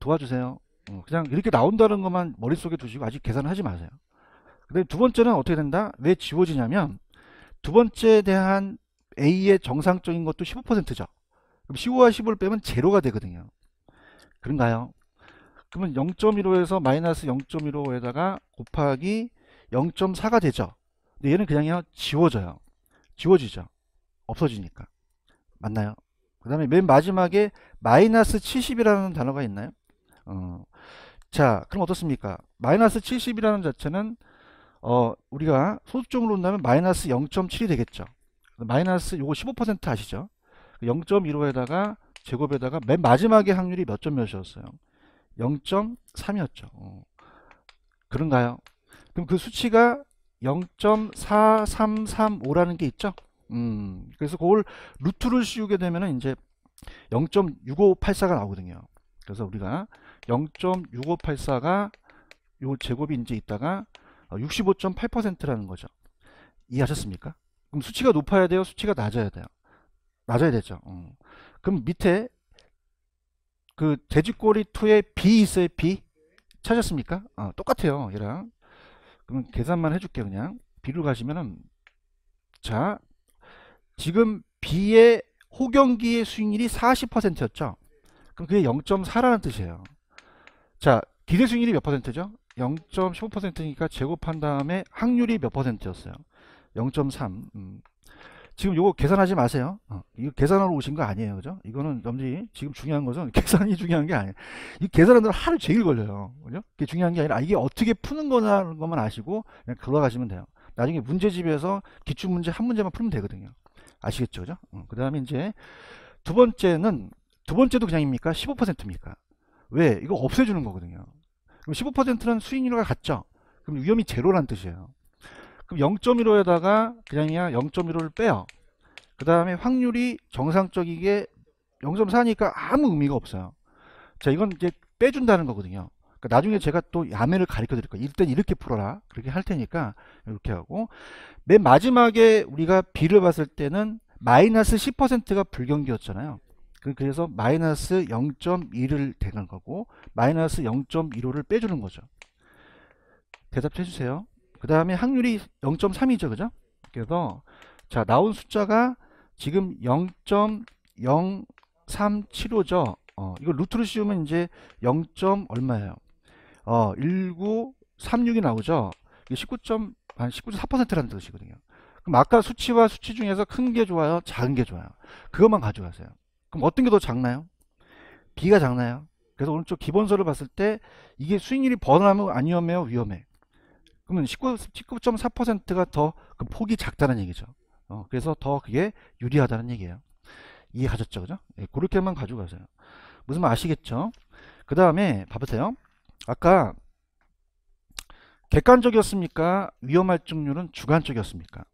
도와주세요 어, 그냥 이렇게 나온다는 것만 머릿속에 두시고 아직 계산을 하지 마세요 근데 두 번째는 어떻게 된다 왜 지워지냐면 두 번째에 대한 A의 정상적인 것도 15%죠 그럼 15와 15를 빼면 제로가 되거든요. 그런가요? 그러면 0.15에서 마이너스 0.15에다가 곱하기 0.4가 되죠. 근데 얘는 그냥 지워져요. 지워지죠. 없어지니까. 맞나요? 그 다음에 맨 마지막에 마이너스 70이라는 단어가 있나요? 어. 자, 그럼 어떻습니까? 마이너스 70이라는 자체는 어, 우리가 소수점으로 본다면 마이너스 0.7이 되겠죠. 마이너스 요거 15% 아시죠? 0.15에다가 제곱에다가 맨 마지막에 확률이 몇 점 몇이었어요? 0.3이었죠. 어. 그런가요? 그럼 그 수치가 0.4335라는 게 있죠. 음, 그래서 그걸 루트를 씌우게 되면 이제 0.6584가 나오거든요. 그래서 우리가 0.6584가 요 제곱이 이제 있다가 65.8%라는 거죠. 이해하셨습니까? 그럼 수치가 높아야 돼요? 수치가 낮아야 돼요? 맞아야 되죠. 어. 그럼 밑에 그 돼지꼬리 2에 B 있어요. B 찾았습니까? 어, 똑같아요. 얘랑 그럼 계산만 해줄게 그냥 B로 가시면은 자 지금 B의 호경기의 수익률이 40%였죠. 그럼 그게 0.4라는 뜻이에요. 자 기대 수익률이 몇 퍼센트죠? 0.15%니까 제곱한 다음에 확률이 몇 퍼센트였어요? 0.3. 음. 지금 이거 계산하지 마세요. 어, 이거 계산하러 오신 거 아니에요. 그죠? 이거는 염지 지금 중요한 것은 계산이 중요한 게 아니에요. 이 계산하는 하루 제일 걸려요. 그죠? 그게 중요한 게 아니라 아, 이게 어떻게 푸는 거냐는 것만 아시고 그냥 돌아가시면 돼요. 나중에 문제집에서 기출 문제 한 문제만 풀면 되거든요. 아시겠죠? 그죠? 어, 그다음에 이제 두 번째는 두 번째도 그냥입니까? 15%입니까? 왜? 이거 없애주는 거거든요. 그럼 15%는 수익률과 같죠? 그럼 위험이 제로란 뜻이에요. 그럼 0.15에다가 그냥 0.15를 빼요. 그 다음에 확률이 정상적이게 0.4니까 아무 의미가 없어요. 자, 이건 이제 빼준다는 거거든요. 그러니까 나중에 제가 또 야매를 가르쳐 드릴 거예요. 일단 이렇게 풀어라. 그렇게 할 테니까 이렇게 하고 맨 마지막에 우리가 B를 봤을 때는 마이너스 10%가 불경기였잖아요. 그, 그래서 마이너스 0.1을 대는 거고 마이너스 0.15를 빼주는 거죠. 대답해 주세요. 그 다음에 확률이 0.3이죠. 그죠? 그래서 자 나온 숫자가 지금 0.035죠. 어, 이거 루트로 씌우면 이제 0. 얼마예요? 어, 1936이 나오죠. 이게 19점 한 19.4%라는 뜻이거든요. 그럼 아까 수치와 수치 중에서 큰 게 좋아요, 작은 게 좋아요. 그것만 가져가세요. 그럼 어떤 게 더 작나요? B가 작나요? 그래서 오른쪽 기본서를 봤을 때 이게 수익률이 번나면아니요 위험해. 그러면 19, 4가더 그 폭이 작다는 얘기죠. 어, 그래서 더 그게 유리하다는 얘기예요. 이해하셨죠? 그죠? 예, 그렇게만 가져가세요. 무슨 말 아시겠죠? 그 다음에 봐보세요. 아까 객관적이었습니까? 위험할증률은 주관적이었습니까?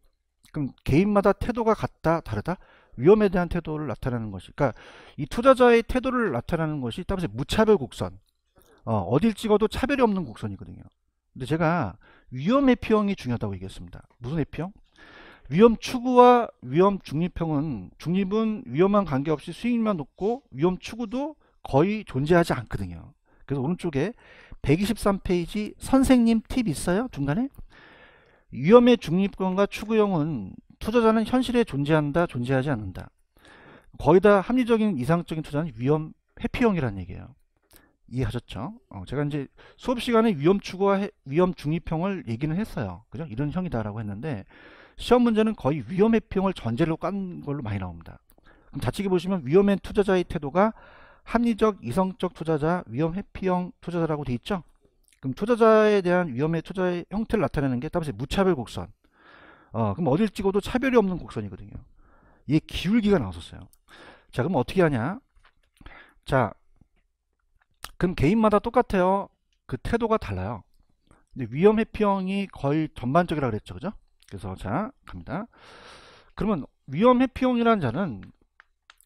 그럼 개인마다 태도가 같다 다르다? 위험에 대한 태도를 나타내는 것이 그러니까 이 투자자의 태도를 나타내는 것이 따라서 무차별 곡선 어, 어딜 찍어도 차별이 없는 곡선이거든요. 근데 제가 위험 해피형이 중요하다고 얘기했습니다. 무슨 해피형? 위험 추구와 위험 중립형은 중립은 위험한 관계없이 수익률만 높고 위험 추구도 거의 존재하지 않거든요. 그래서 오른쪽에 123페이지 선생님 팁 있어요? 중간에? 위험의 중립형과 추구형은 투자자는 현실에 존재한다, 존재하지 않는다. 거의 다 합리적인 이상적인 투자는 위험 회피형이라는 얘기예요. 이해하셨죠? 어, 제가 이제 수업 시간에 위험 추구와 해, 위험 중위평을 얘기는 했어요. 그죠? 이런 형이다라고 했는데 시험 문제는 거의 위험 해평을 전제로 깐 걸로 많이 나옵니다. 그럼 자치게 보시면 위험한 투자자의 태도가 합리적, 이성적 투자자, 위험 해피형 투자자라고 돼 있죠? 그럼 투자자에 대한 위험의 투자의 형태를 나타내는 게 따라서 무차별 곡선. 어, 그럼 어딜 찍어도 차별이 없는 곡선이거든요. 이게 기울기가 나왔었어요. 자, 그럼 어떻게 하냐? 자, 그럼 개인마다 똑같아요. 그 태도가 달라요. 근데 위험 회피형이 거의 전반적이라 그랬죠. 그죠? 그래서 자, 갑니다. 그러면 위험 회피형이라는 자는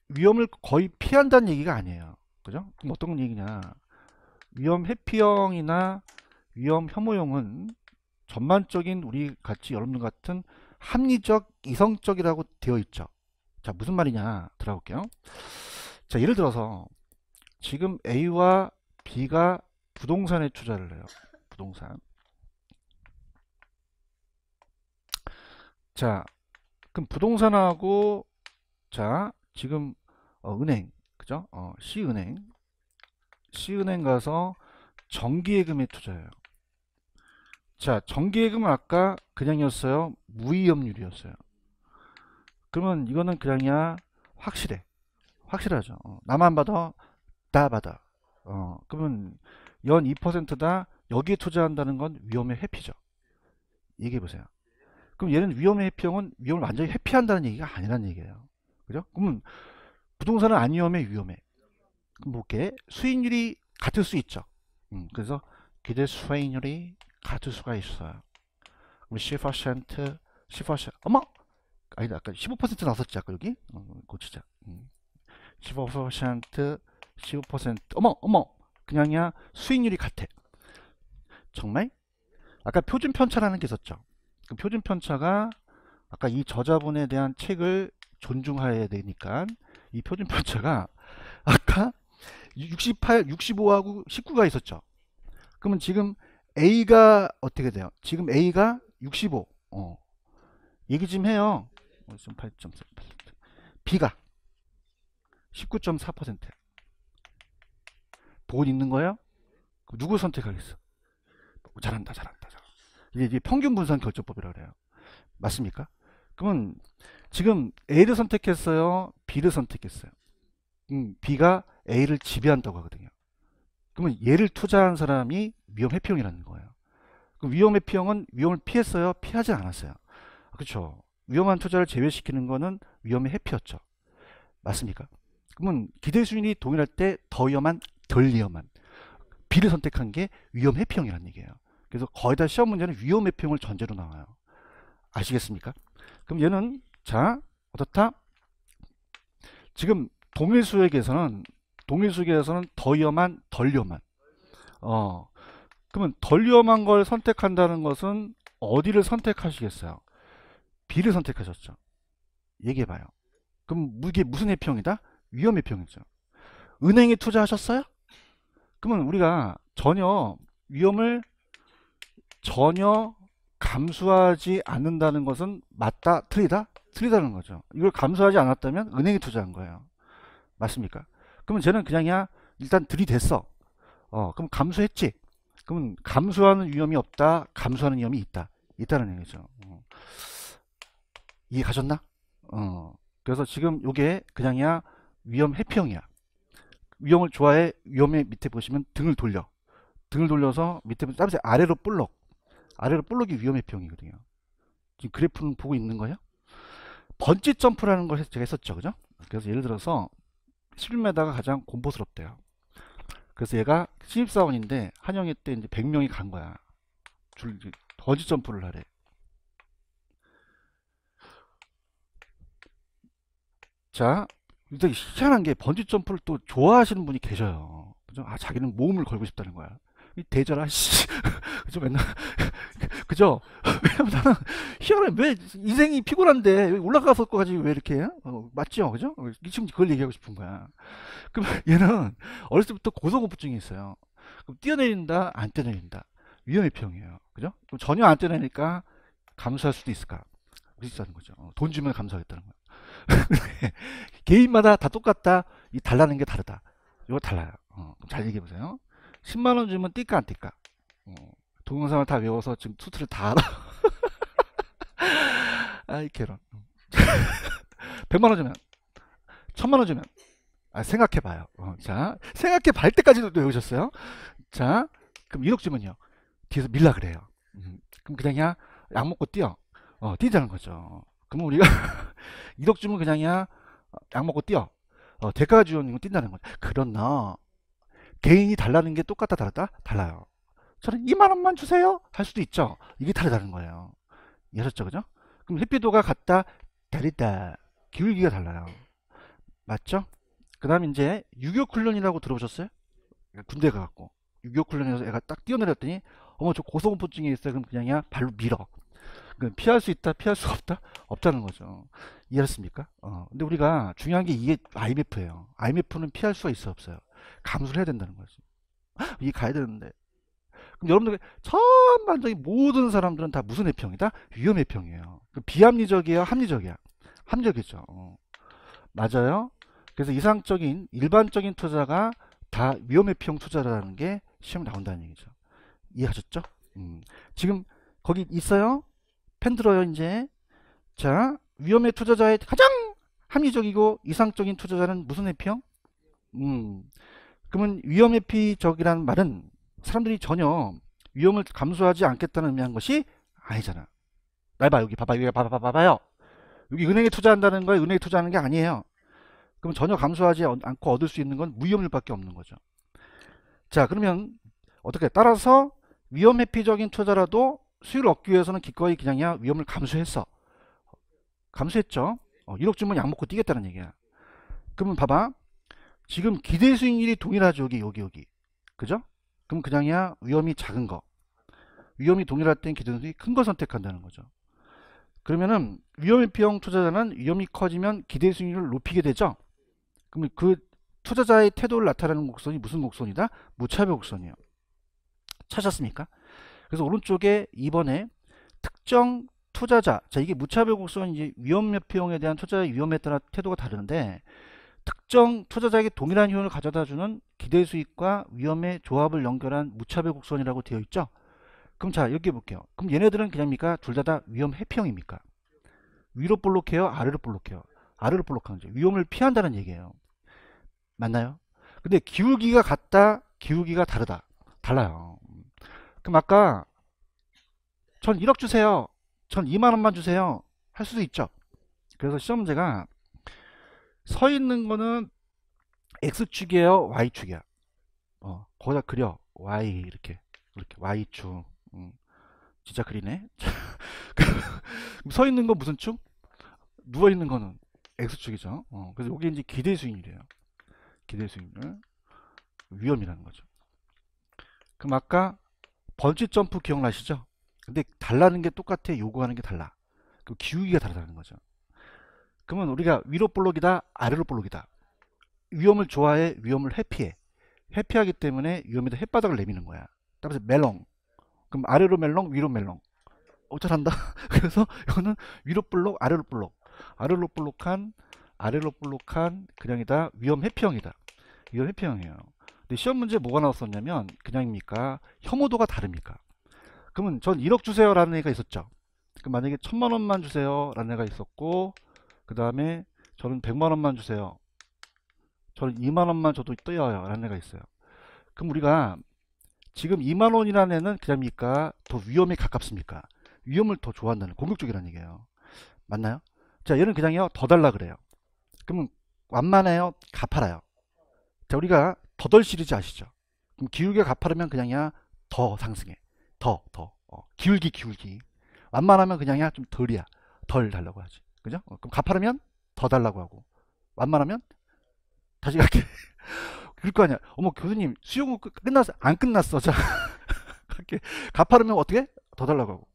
위험을 거의 피한다는 얘기가 아니에요. 그죠? 그럼 어떤 얘기냐? 위험 회피형이나 위험 혐오형은 전반적인 우리 같이 여러분 같은 합리적 이성적이라고 되어 있죠. 자 무슨 말이냐 들어볼게요. 자 예를 들어서 지금 A와 B가 부동산에 투자를 해요. 부동산. 자, 그럼 부동산하고 자, 지금 어, 은행. 그죠? 어, C은행. C은행 가서 정기예금에 투자해요. 자, 정기예금은 아까 그냥이었어요. 무위험률이었어요 그러면 이거는 그냥이야 확실해. 확실하죠. 어, 나만 봐도 따바다. 어, 그러면 연 2%다 여기에 투자한다는 건 위험의 회피죠. 얘기해 보세요. 그럼 얘는 위험의 회피형은 위험을 완전히 회피한다는 얘기가 아니란 얘기예요. 그죠? 그러면 부동산은 안 위험해 위험해. 그럼 볼게 뭐 수익률이 같을 수 있죠. 음, 그래서 기대 수익률이 같을 수가 있어요. 그럼 10% 10% 어머 아니다 아까 15% 나왔었지 아까 여기 어, 고치자. 음. 15% 15% 어머 어머 그냥이야 수익률이 같아 정말 아까 표준 편차라는 게 있었죠 그 표준 편차가 아까 이 저자분에 대한 책을 존중해야 되니까 이 표준 편차가 아까 68, 65하고 19가 있었죠 그러면 지금 A가 어떻게 돼요 지금 A가 65 어. 얘기 좀 해요 8.3 어, B가 19.4%돈 있는 거야? 누구 선택하겠어? 뭐, 잘한다, 잘한다, 잘한다. 이게 평균 분산 결정법이라고 그래요. 맞습니까? 그러면 지금 A를 선택했어요? B를 선택했어요? 음, B가 A를 지배한다고 하거든요. 그러면 얘를 투자한 사람이 위험 회피형이라는 거예요. 그 위험 회피형은 위험을 피했어요? 피하지 않았어요. 그렇죠. 위험한 투자를 제외시키는 거는 위험의 회피였죠. 맞습니까? 그러면 기대 수준이 동일할 때 더 위험한 덜 위험한 B를 선택한 게 위험 해피형이라는 얘기예요. 그래서 거의 다 시험 문제는 위험 해피형을 전제로 나와요. 아시겠습니까? 그럼 얘는 자 어떻다? 지금 동일수액에서는 동일수액에서는 더 위험한 덜 위험한 어 그러면 덜 위험한 걸 선택한다는 것은 어디를 선택하시겠어요? B를 선택하셨죠. 얘기해봐요. 그럼 이게 무슨 해평이다? 위험 해평이죠. 은행에 투자하셨어요? 그러면 우리가 전혀 위험을 전혀 감수하지 않는다는 것은 맞다 틀리다 틀리다는 거죠 이걸 감수하지 않았다면 은행에 투자한 거예요 맞습니까 그러면 쟤는 그냥야 이 일단 들이댔어 어 그럼 감수했지 그러면 감수하는 위험이 없다 감수하는 위험이 있다 있다는 얘기죠 어. 이해 가셨나 어 그래서 지금 요게 그냥야 이 위험 해피형이야 위험을 좋아해 위험의 밑에 보시면 등을 돌려 등을 돌려서 밑에 보면 따라 아래로 볼록 아래로 볼록이 위험의 병이거든요 지금 그래프는 보고 있는 거예요 번지 점프라는 걸 제가 했었죠 그죠 그래서 예를 들어서 11m가 가장 공포스럽대요 그래서 얘가 신입사원인데 한영회 때 이제 100명이 간 거야 줄 번지 점프를 하래 자 근데 희한한 게 번지 점프를 또 좋아하시는 분이 계셔요. 그죠? 아 자기는 몸을 걸고 싶다는 거야. 이 대절아 씨. 그죠 맨날 그죠? 왜냐면 나는 희한해 왜 인생이 피곤한데 올라가서 까지 왜 이렇게 해? 어, 맞죠? 그죠? 지금 어, 그걸 얘기하고 싶은 거야. 그럼 얘는 어렸을 때부터 고소공포증이 있어요. 그럼 뛰어내린다 안 뛰어내린다 위험의 평이에요. 그죠? 그럼 전혀 안 뛰어내니까 감수할 수도 있을까? 그렇다는 거죠. 어, 돈 주면 감수하겠다는 거야. 개인마다 다 똑같다. 이 달라는 게 다르다. 이거 달라요. 어, 잘 얘기해 보세요. 10만 원 주면 뛸까 안 뛸까? 어, 동영상을 다 외워서 지금 투트를 다 알아. 아이 캐런. 100만 원 주면 1000만 원 주면 아, 생각해 봐요. 어, 자, 생각해 봐할 때까지도 또 외우셨어요. 자, 그럼 1억 주면요. 뒤에서 밀라 그래요. 음, 그럼 그냥약 먹고 뛰어. 어, 뛰자는 거죠. 그러면 우리가 이덕 주면 그냥약 먹고 뛰어. 어, 대가 지원이 뛴다는 거죠. 그러나 개인이 달라는 게 똑같다 달랐다? 달라요. 저는 2만 원만 주세요 할 수도 있죠. 이게 다르다는 거예요. 이해하셨죠? 그죠? 그럼 해피도가 같다 다르다. 기울기가 달라요. 맞죠? 그 다음 이제 유교훈련이라고 들어보셨어요? 군대 가갖고 유교훈련에서 애가 딱 뛰어내렸더니 어머 저 고소공포증이 있어요. 그럼 그냥 발로 밀어. 그 피할 수 있다, 피할 수 없다? 없다는 거죠. 이해했습니까? 어, 근데 우리가 중요한 게 이게 IMF예요. IMF는 피할 수가 있어 없어요. 감수를 해야 된다는 거지. 이게 가야 되는데. 그럼 여러분들 천반적인 모든 사람들은 다 무슨 해평이다? 위험 해평이에요. 그 비합리적이에요? 합리적이야? 합리적이죠. 어. 맞아요. 그래서 이상적인 일반적인 투자가 다 위험 해평 투자라는 게 시험 에 나온다는 얘기죠. 이해하셨죠? 음. 지금 거기 있어요? 팬 들어요 이제 자 위험의 투자자의 가장 합리적이고 이상적인 투자자는 무슨 해피형? 음 그러면 위험 해피적이라는 말은 사람들이 전혀 위험을 감수하지 않겠다는 의미한 것이 아니잖아 날봐 여기 봐봐 여기 봐봐 봐봐요 여기 은행에 투자한다는 거에 은행에 투자하는 게 아니에요 그럼 전혀 감수하지 않고 얻을 수 있는 건 무위험률밖에 없는 거죠 자 그러면 어떻게 따라서 위험 회피적인 투자라도 수익을 얻기 위해서는 기꺼이 그냥 위험을 감수했어. 감수했죠. 어, 1억 주면 약 먹고 뛰겠다는 얘기야. 그러면 봐봐. 지금 기대 수익률이 동일하죠. 여기 여기 여기. 그죠? 그럼 그냥야 위험이 작은 거. 위험이 동일할 땐 기대 수익이 큰걸 선택한다는 거죠. 그러면은 위험일 비용 투자자는 위험이 커지면 기대 수익률을 높이게 되죠. 그러면그 투자자의 태도를 나타내는 곡선이 무슨 곡선이다? 무차별 곡선이에요. 찾았습니까? 그래서 오른쪽에 이번에 특정 투자자 자 이게 무차별 곡선 이제 위험 회피용에 대한 투자의 자 위험에 따라 태도가 다른데 특정 투자자에게 동일한 효용을 가져다주는 기대 수익과 위험의 조합을 연결한 무차별 곡선이라고 되어 있죠. 그럼 자 여기 볼게요. 그럼 얘네들은 그냥입니까? 둘 다 다 위험 해피형입니까 위로 볼록해요? 아래로 볼록해요? 아래로 볼록하는 거죠. 위험을 피한다는 얘기예요. 맞나요? 근데 기울기가 같다, 기울기가 다르다. 달라요. 그럼 아까 전 1억 주세요. 전 2만원만 주세요. 할 수도 있죠. 그래서 시험 문제가 서 있는 거는 X축이에요. Y축이야. 어, 거기다 그려. Y 이렇게. 이렇게 Y축. 음, 진짜 그리네. 서 있는 건 무슨 축? 누워 있는 거는 X축이죠. 어, 그래서 여기 이제 기대 수익률이에요. 기대 수익률. 위험이라는 거죠. 그럼 아까 번지 점프 기억나시죠? 근데 달라는 게 똑같아. 요구하는 게 달라. 그 기울기가 다르다는 거죠. 그러면 우리가 위로 볼록이다, 아래로 볼록이다. 위험을 좋아해, 위험을 회피해. 회피하기 때문에 위험에다 햇바닥을 내미는 거야. 따라서 멜롱. 그럼 아래로 멜롱, 위로 멜롱. 어, 잘한다. 그래서 이거는 위로 볼록, 아래로 볼록. 아래로 볼록한, 아래로 볼록한 그냥이다. 위험 회피형이다. 위험 회피형이에요. 근데 시험 문제 뭐가 나왔었냐면 그냥입니까? 혐오도가 다릅니까? 그러면 전 1억 주세요 라는 애가 있었죠. 그럼 만약에 천만 원만 주세요 라는 애가 있었고 그 다음에 저는 100만 원만 주세요. 저는 2만 원만 줘도 떠요 라는 애가 있어요. 그럼 우리가 지금 2만 원이라는 애는 그냥입니까? 더 위험에 가깝습니까? 위험을 더 좋아한다는 공격적이라는 얘기예요. 맞나요? 자 얘는 그냥요 더 달라 그래요. 그러면 완만해요 갚아요자 우리가 더덜 시리즈 아시죠? 그럼 기울기가 가파르면 그냥야 이더 상승해. 더, 더. 어, 기울기, 기울기. 완만하면 그냥야 이좀 덜이야. 덜 달라고 하지. 그죠? 어, 그럼 가파르면 더 달라고 하고. 완만하면 다시 갈게. 그럴 거 아니야. 어머, 교수님, 수용 끝났어? 안 끝났어. 자, 이게 가파르면 어떻게? 더 달라고 하고.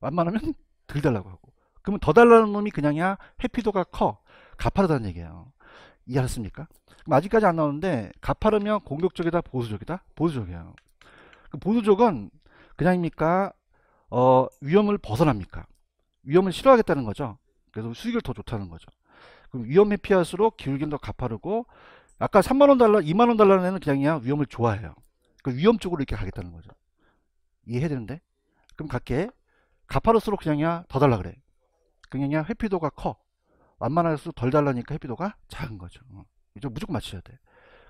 완만하면 덜 달라고 하고. 그러면 더 달라는 놈이 그냥야 이 해피도가 커. 가파르다는 얘기예요. 이해하셨습니까? 그럼 아직까지 안 나오는데 가파르면 공격적이다 보수적이다? 보수적이에요. 보수적은 그냥입니까? 어, 위험을 벗어납니까? 위험을 싫어하겠다는 거죠. 그래서 수익을 더 좋다는 거죠. 그럼 위험 회피할수록 기울기는 더 가파르고 아까 3만원 달러, 2만원 달러는 그냥이야 위험을 좋아해요. 그 위험 쪽으로 이렇게 가겠다는 거죠. 이해해야 되는데? 그럼 갈게. 가파를수록 그냥이야 더 달라 그래. 그냥이야 회피도가 커. 완만할수록 덜 달라니까 해피도가 작은 거죠. 어. 이거 무조건 맞춰야 돼.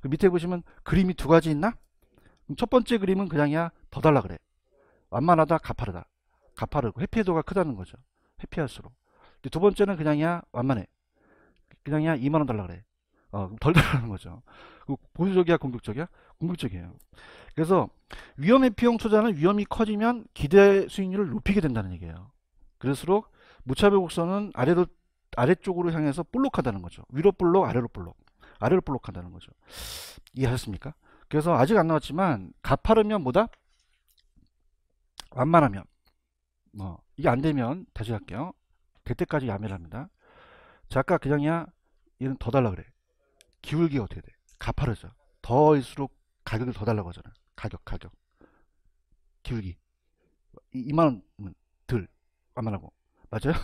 그 밑에 보시면 그림이 두 가지 있나? 첫 번째 그림은 그냥이야 더 달라 그래. 완만하다 가파르다. 가파르고 해피도가 크다는 거죠. 해피할수록. 두 번째는 그냥이야 완만해. 그냥이야 2만 원 달라 그래. 어, 덜 달라는 거죠. 그 보수적이야 공격적이야? 공격적이에요. 그래서 위험의 피용 투자는 위험이 커지면 기대 수익률을 높이게 된다는 얘기예요. 그럴수록 무차별 곡선은 아래로 아래쪽으로 향해서 볼록하다는 거죠. 위로 볼록, 아래로 볼록. 아래로 볼록한다는 거죠. 이해하셨습니까? 그래서 아직 안 나왔지만 가파르면 뭐다? 완만하면 뭐 이게 안 되면 다시 할게요. 그 때까지 야매랍니다. 자, 아까 그냥이야 얘는 더 달라 그래. 기울기 어떻게 돼? 가파르죠. 더일수록 가격을 더 달라고 하잖아. 가격 가격. 기울기 2만원 들. 완만하고 맞아요?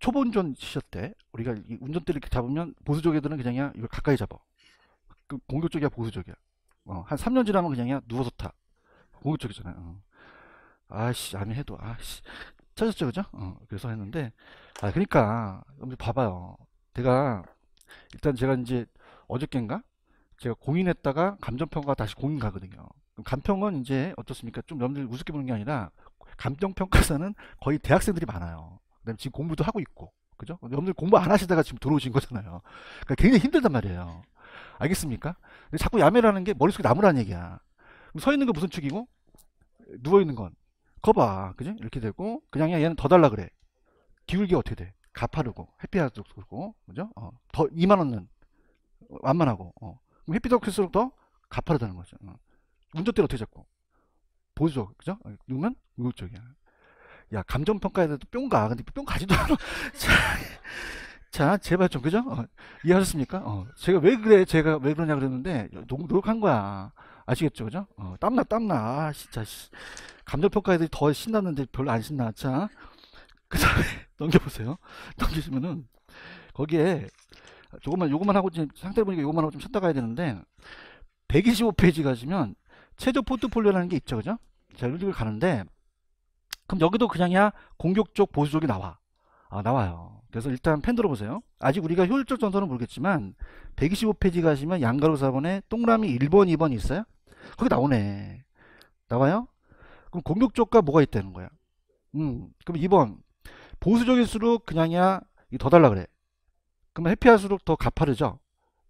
초본전 시셨대 우리가 운전대를 이렇게 잡으면 보수 쪽 애들은 그냥 이걸 가까이 잡아 그 공격 쪽이야 보수 쪽이야 어, 한 3년 지나면 그냥 누워서 타 공격 쪽이잖아요 어. 아씨 아니 해도 아씨 찾았죠 그죠 어, 그래서 했는데 아 그러니까 봐봐요 제가 일단 제가 이제 어저께인가 제가 공인했다가 감정평가 다시 공인 가거든요 감평은 이제 어떻습니까 좀 여러분들 우습게 보는 게 아니라 감정평가사는 거의 대학생들이 많아요 그다음에 지금 공부도 하고 있고 그죠? 여러분들 공부 안 하시다가 지금 들어오신 거잖아요. 그러니까 굉장히 힘들단 말이에요. 알겠습니까? 근데 자꾸 야매라는 게 머릿속에 나무라는 얘기야. 서 있는 거 무슨 축이고 누워 있는 건커봐 그죠? 이렇게 되고 그냥 야 얘는 더 달라 그래. 기울기 어떻게 돼? 가파르고 햇빛하도록 그렇고 그죠? 어, 더 2만 원은 완만하고 어. 그럼 햇빛덕 클수록 더 가파르다는 거죠. 어. 운전대 어떻게 잡고 보조 그죠? 어, 누면 우쪽이야. 야감정평가에또 뿅가 근데 뿅 가지도 않아 자, 자 제발 좀 그죠 어, 이해하셨습니까 어, 제가 왜 그래 제가 왜 그러냐 그랬는데 노력한 거야 아시겠죠 그죠 어, 땀나 땀나 아, 진짜 감정평가에도 더 신났는데 별로 안 신나 자그 다음에 넘겨보세요 넘기시면은 거기에 조금만 요것만 하고 지금 상태 보니까 요것만 하고 좀 찾다 가야 되는데 125페이지 가시면 최저 포트폴리오라는 게 있죠 그죠 자 이런 식 가는데 그럼 여기도 그냥야 이 공격 쪽 보수 쪽이 나와 아, 나와요 그래서 일단 펜 들어보세요 아직 우리가 효율적 전선은 모르겠지만 125페이지 가시면 양가로 4번에 동그라미 1번 2번 있어요 거기 나오네 나와요 그럼 공격 쪽과 뭐가 있다는 거야 음 그럼 2번 보수적일수록 그냥야 이더 달라 그래 그러면 해피할수록 더 가파르죠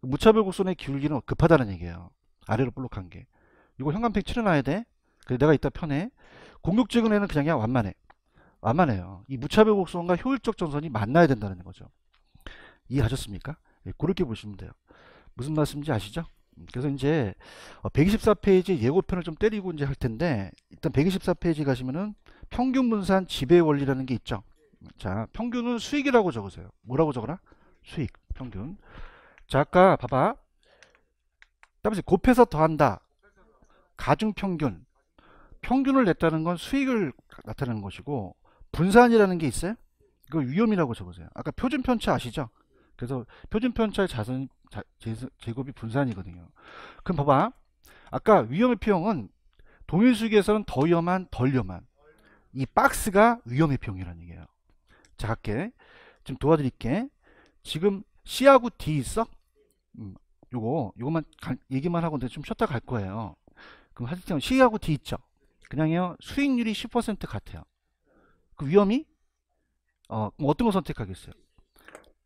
무차별 곡선의 기울기는 급하다는 얘기예요 아래로 볼록한 게 이거 현관팩 칠해놔야 돼 그래 내가 이따 편해 공격적인 애는 그냥, 그냥 완만해. 완만해요. 이 무차별 곡선과 효율적 전선이 만나야 된다는 거죠. 이해하셨습니까? 예, 그렇게 보시면 돼요. 무슨 말씀인지 아시죠? 음, 그래서 이제 124페이지 어, 예고편을 좀 때리고 이제 할 텐데 일단 124페이지 가시면은 평균 분산 지배 원리라는 게 있죠. 자, 평균은 수익이라고 적으세요. 뭐라고 적어라? 수익, 평균. 자, 아까 봐봐. 다음에 곱해서 더한다. 가중평균. 평균을 냈다는 건 수익을 나타내는 것이고 분산이라는 게 있어요. 이거 위험이라고 적으세요. 아까 표준 편차 아시죠? 그래서 표준 편차의 자산 자, 제곱이 분산이거든요. 그럼 봐봐. 아까 위험의 비용은 동일 수익에서는 더 위험한 덜 위험한 이 박스가 위험의 비용이라는 얘기예요. 자 갈게. 지금 도와드릴게. 지금 C하고 D 있어? 음, 요거 요거만 가, 얘기만 하고 내가 좀 쉬었다 갈 거예요. 그럼 하여튼 C하고 D 있죠? 그냥요 수익률이 10% 같아요. 그 위험이 어, 어떤 걸 선택하겠어요?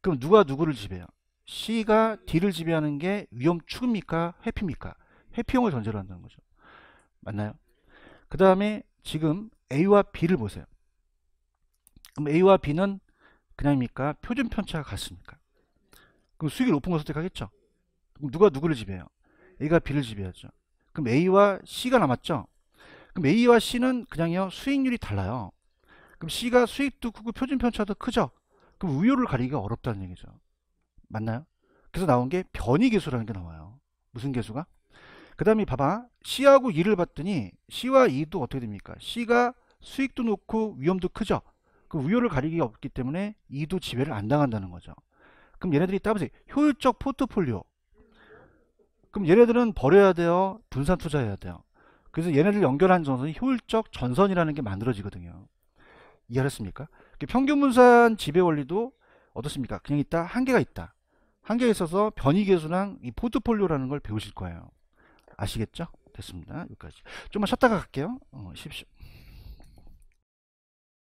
그럼 누가 누구를 지배해요? C가 D를 지배하는 게 위험 축입니까? 회피입니까? 회피형을 전제로 한다는 거죠. 맞나요? 그 다음에 지금 A와 B를 보세요. 그럼 A와 B는 그냥입니까? 표준 편차가 같습니까? 그럼 수익이 높은 걸 선택하겠죠? 그럼 누가 누구를 지배해요? A가 B를 지배하죠. 그럼 A와 C가 남았죠? 그럼 A와 C는 그냥요 수익률이 달라요. 그럼 C가 수익도 크고 표준 편차도 크죠. 그럼 우열을 가리기가 어렵다는 얘기죠. 맞나요? 그래서 나온 게 변이 계수라는 게 나와요. 무슨 계수가? 그 다음에 봐봐. C하고 E를 봤더니 C와 E도 어떻게 됩니까? C가 수익도 높고 위험도 크죠. 그 우열을 가리기 가 없기 때문에 E도 지배를 안 당한다는 거죠. 그럼 얘네들이 따보세요. 효율적 포트폴리오. 그럼 얘네들은 버려야 돼요. 분산 투자해야 돼요. 그래서 얘네를 연결한 전선이 효율적 전선이라는 게 만들어지거든요. 이해하셨습니까? 평균 분산 지배 원리도 어떻습니까? 그냥 있다 한계가 있다. 한계에 있어서 변이 계수랑 이 포트폴리오라는 걸 배우실 거예요. 아시겠죠? 됐습니다. 여기까지. 좀만 쉬었다가 갈게요. 어, 10,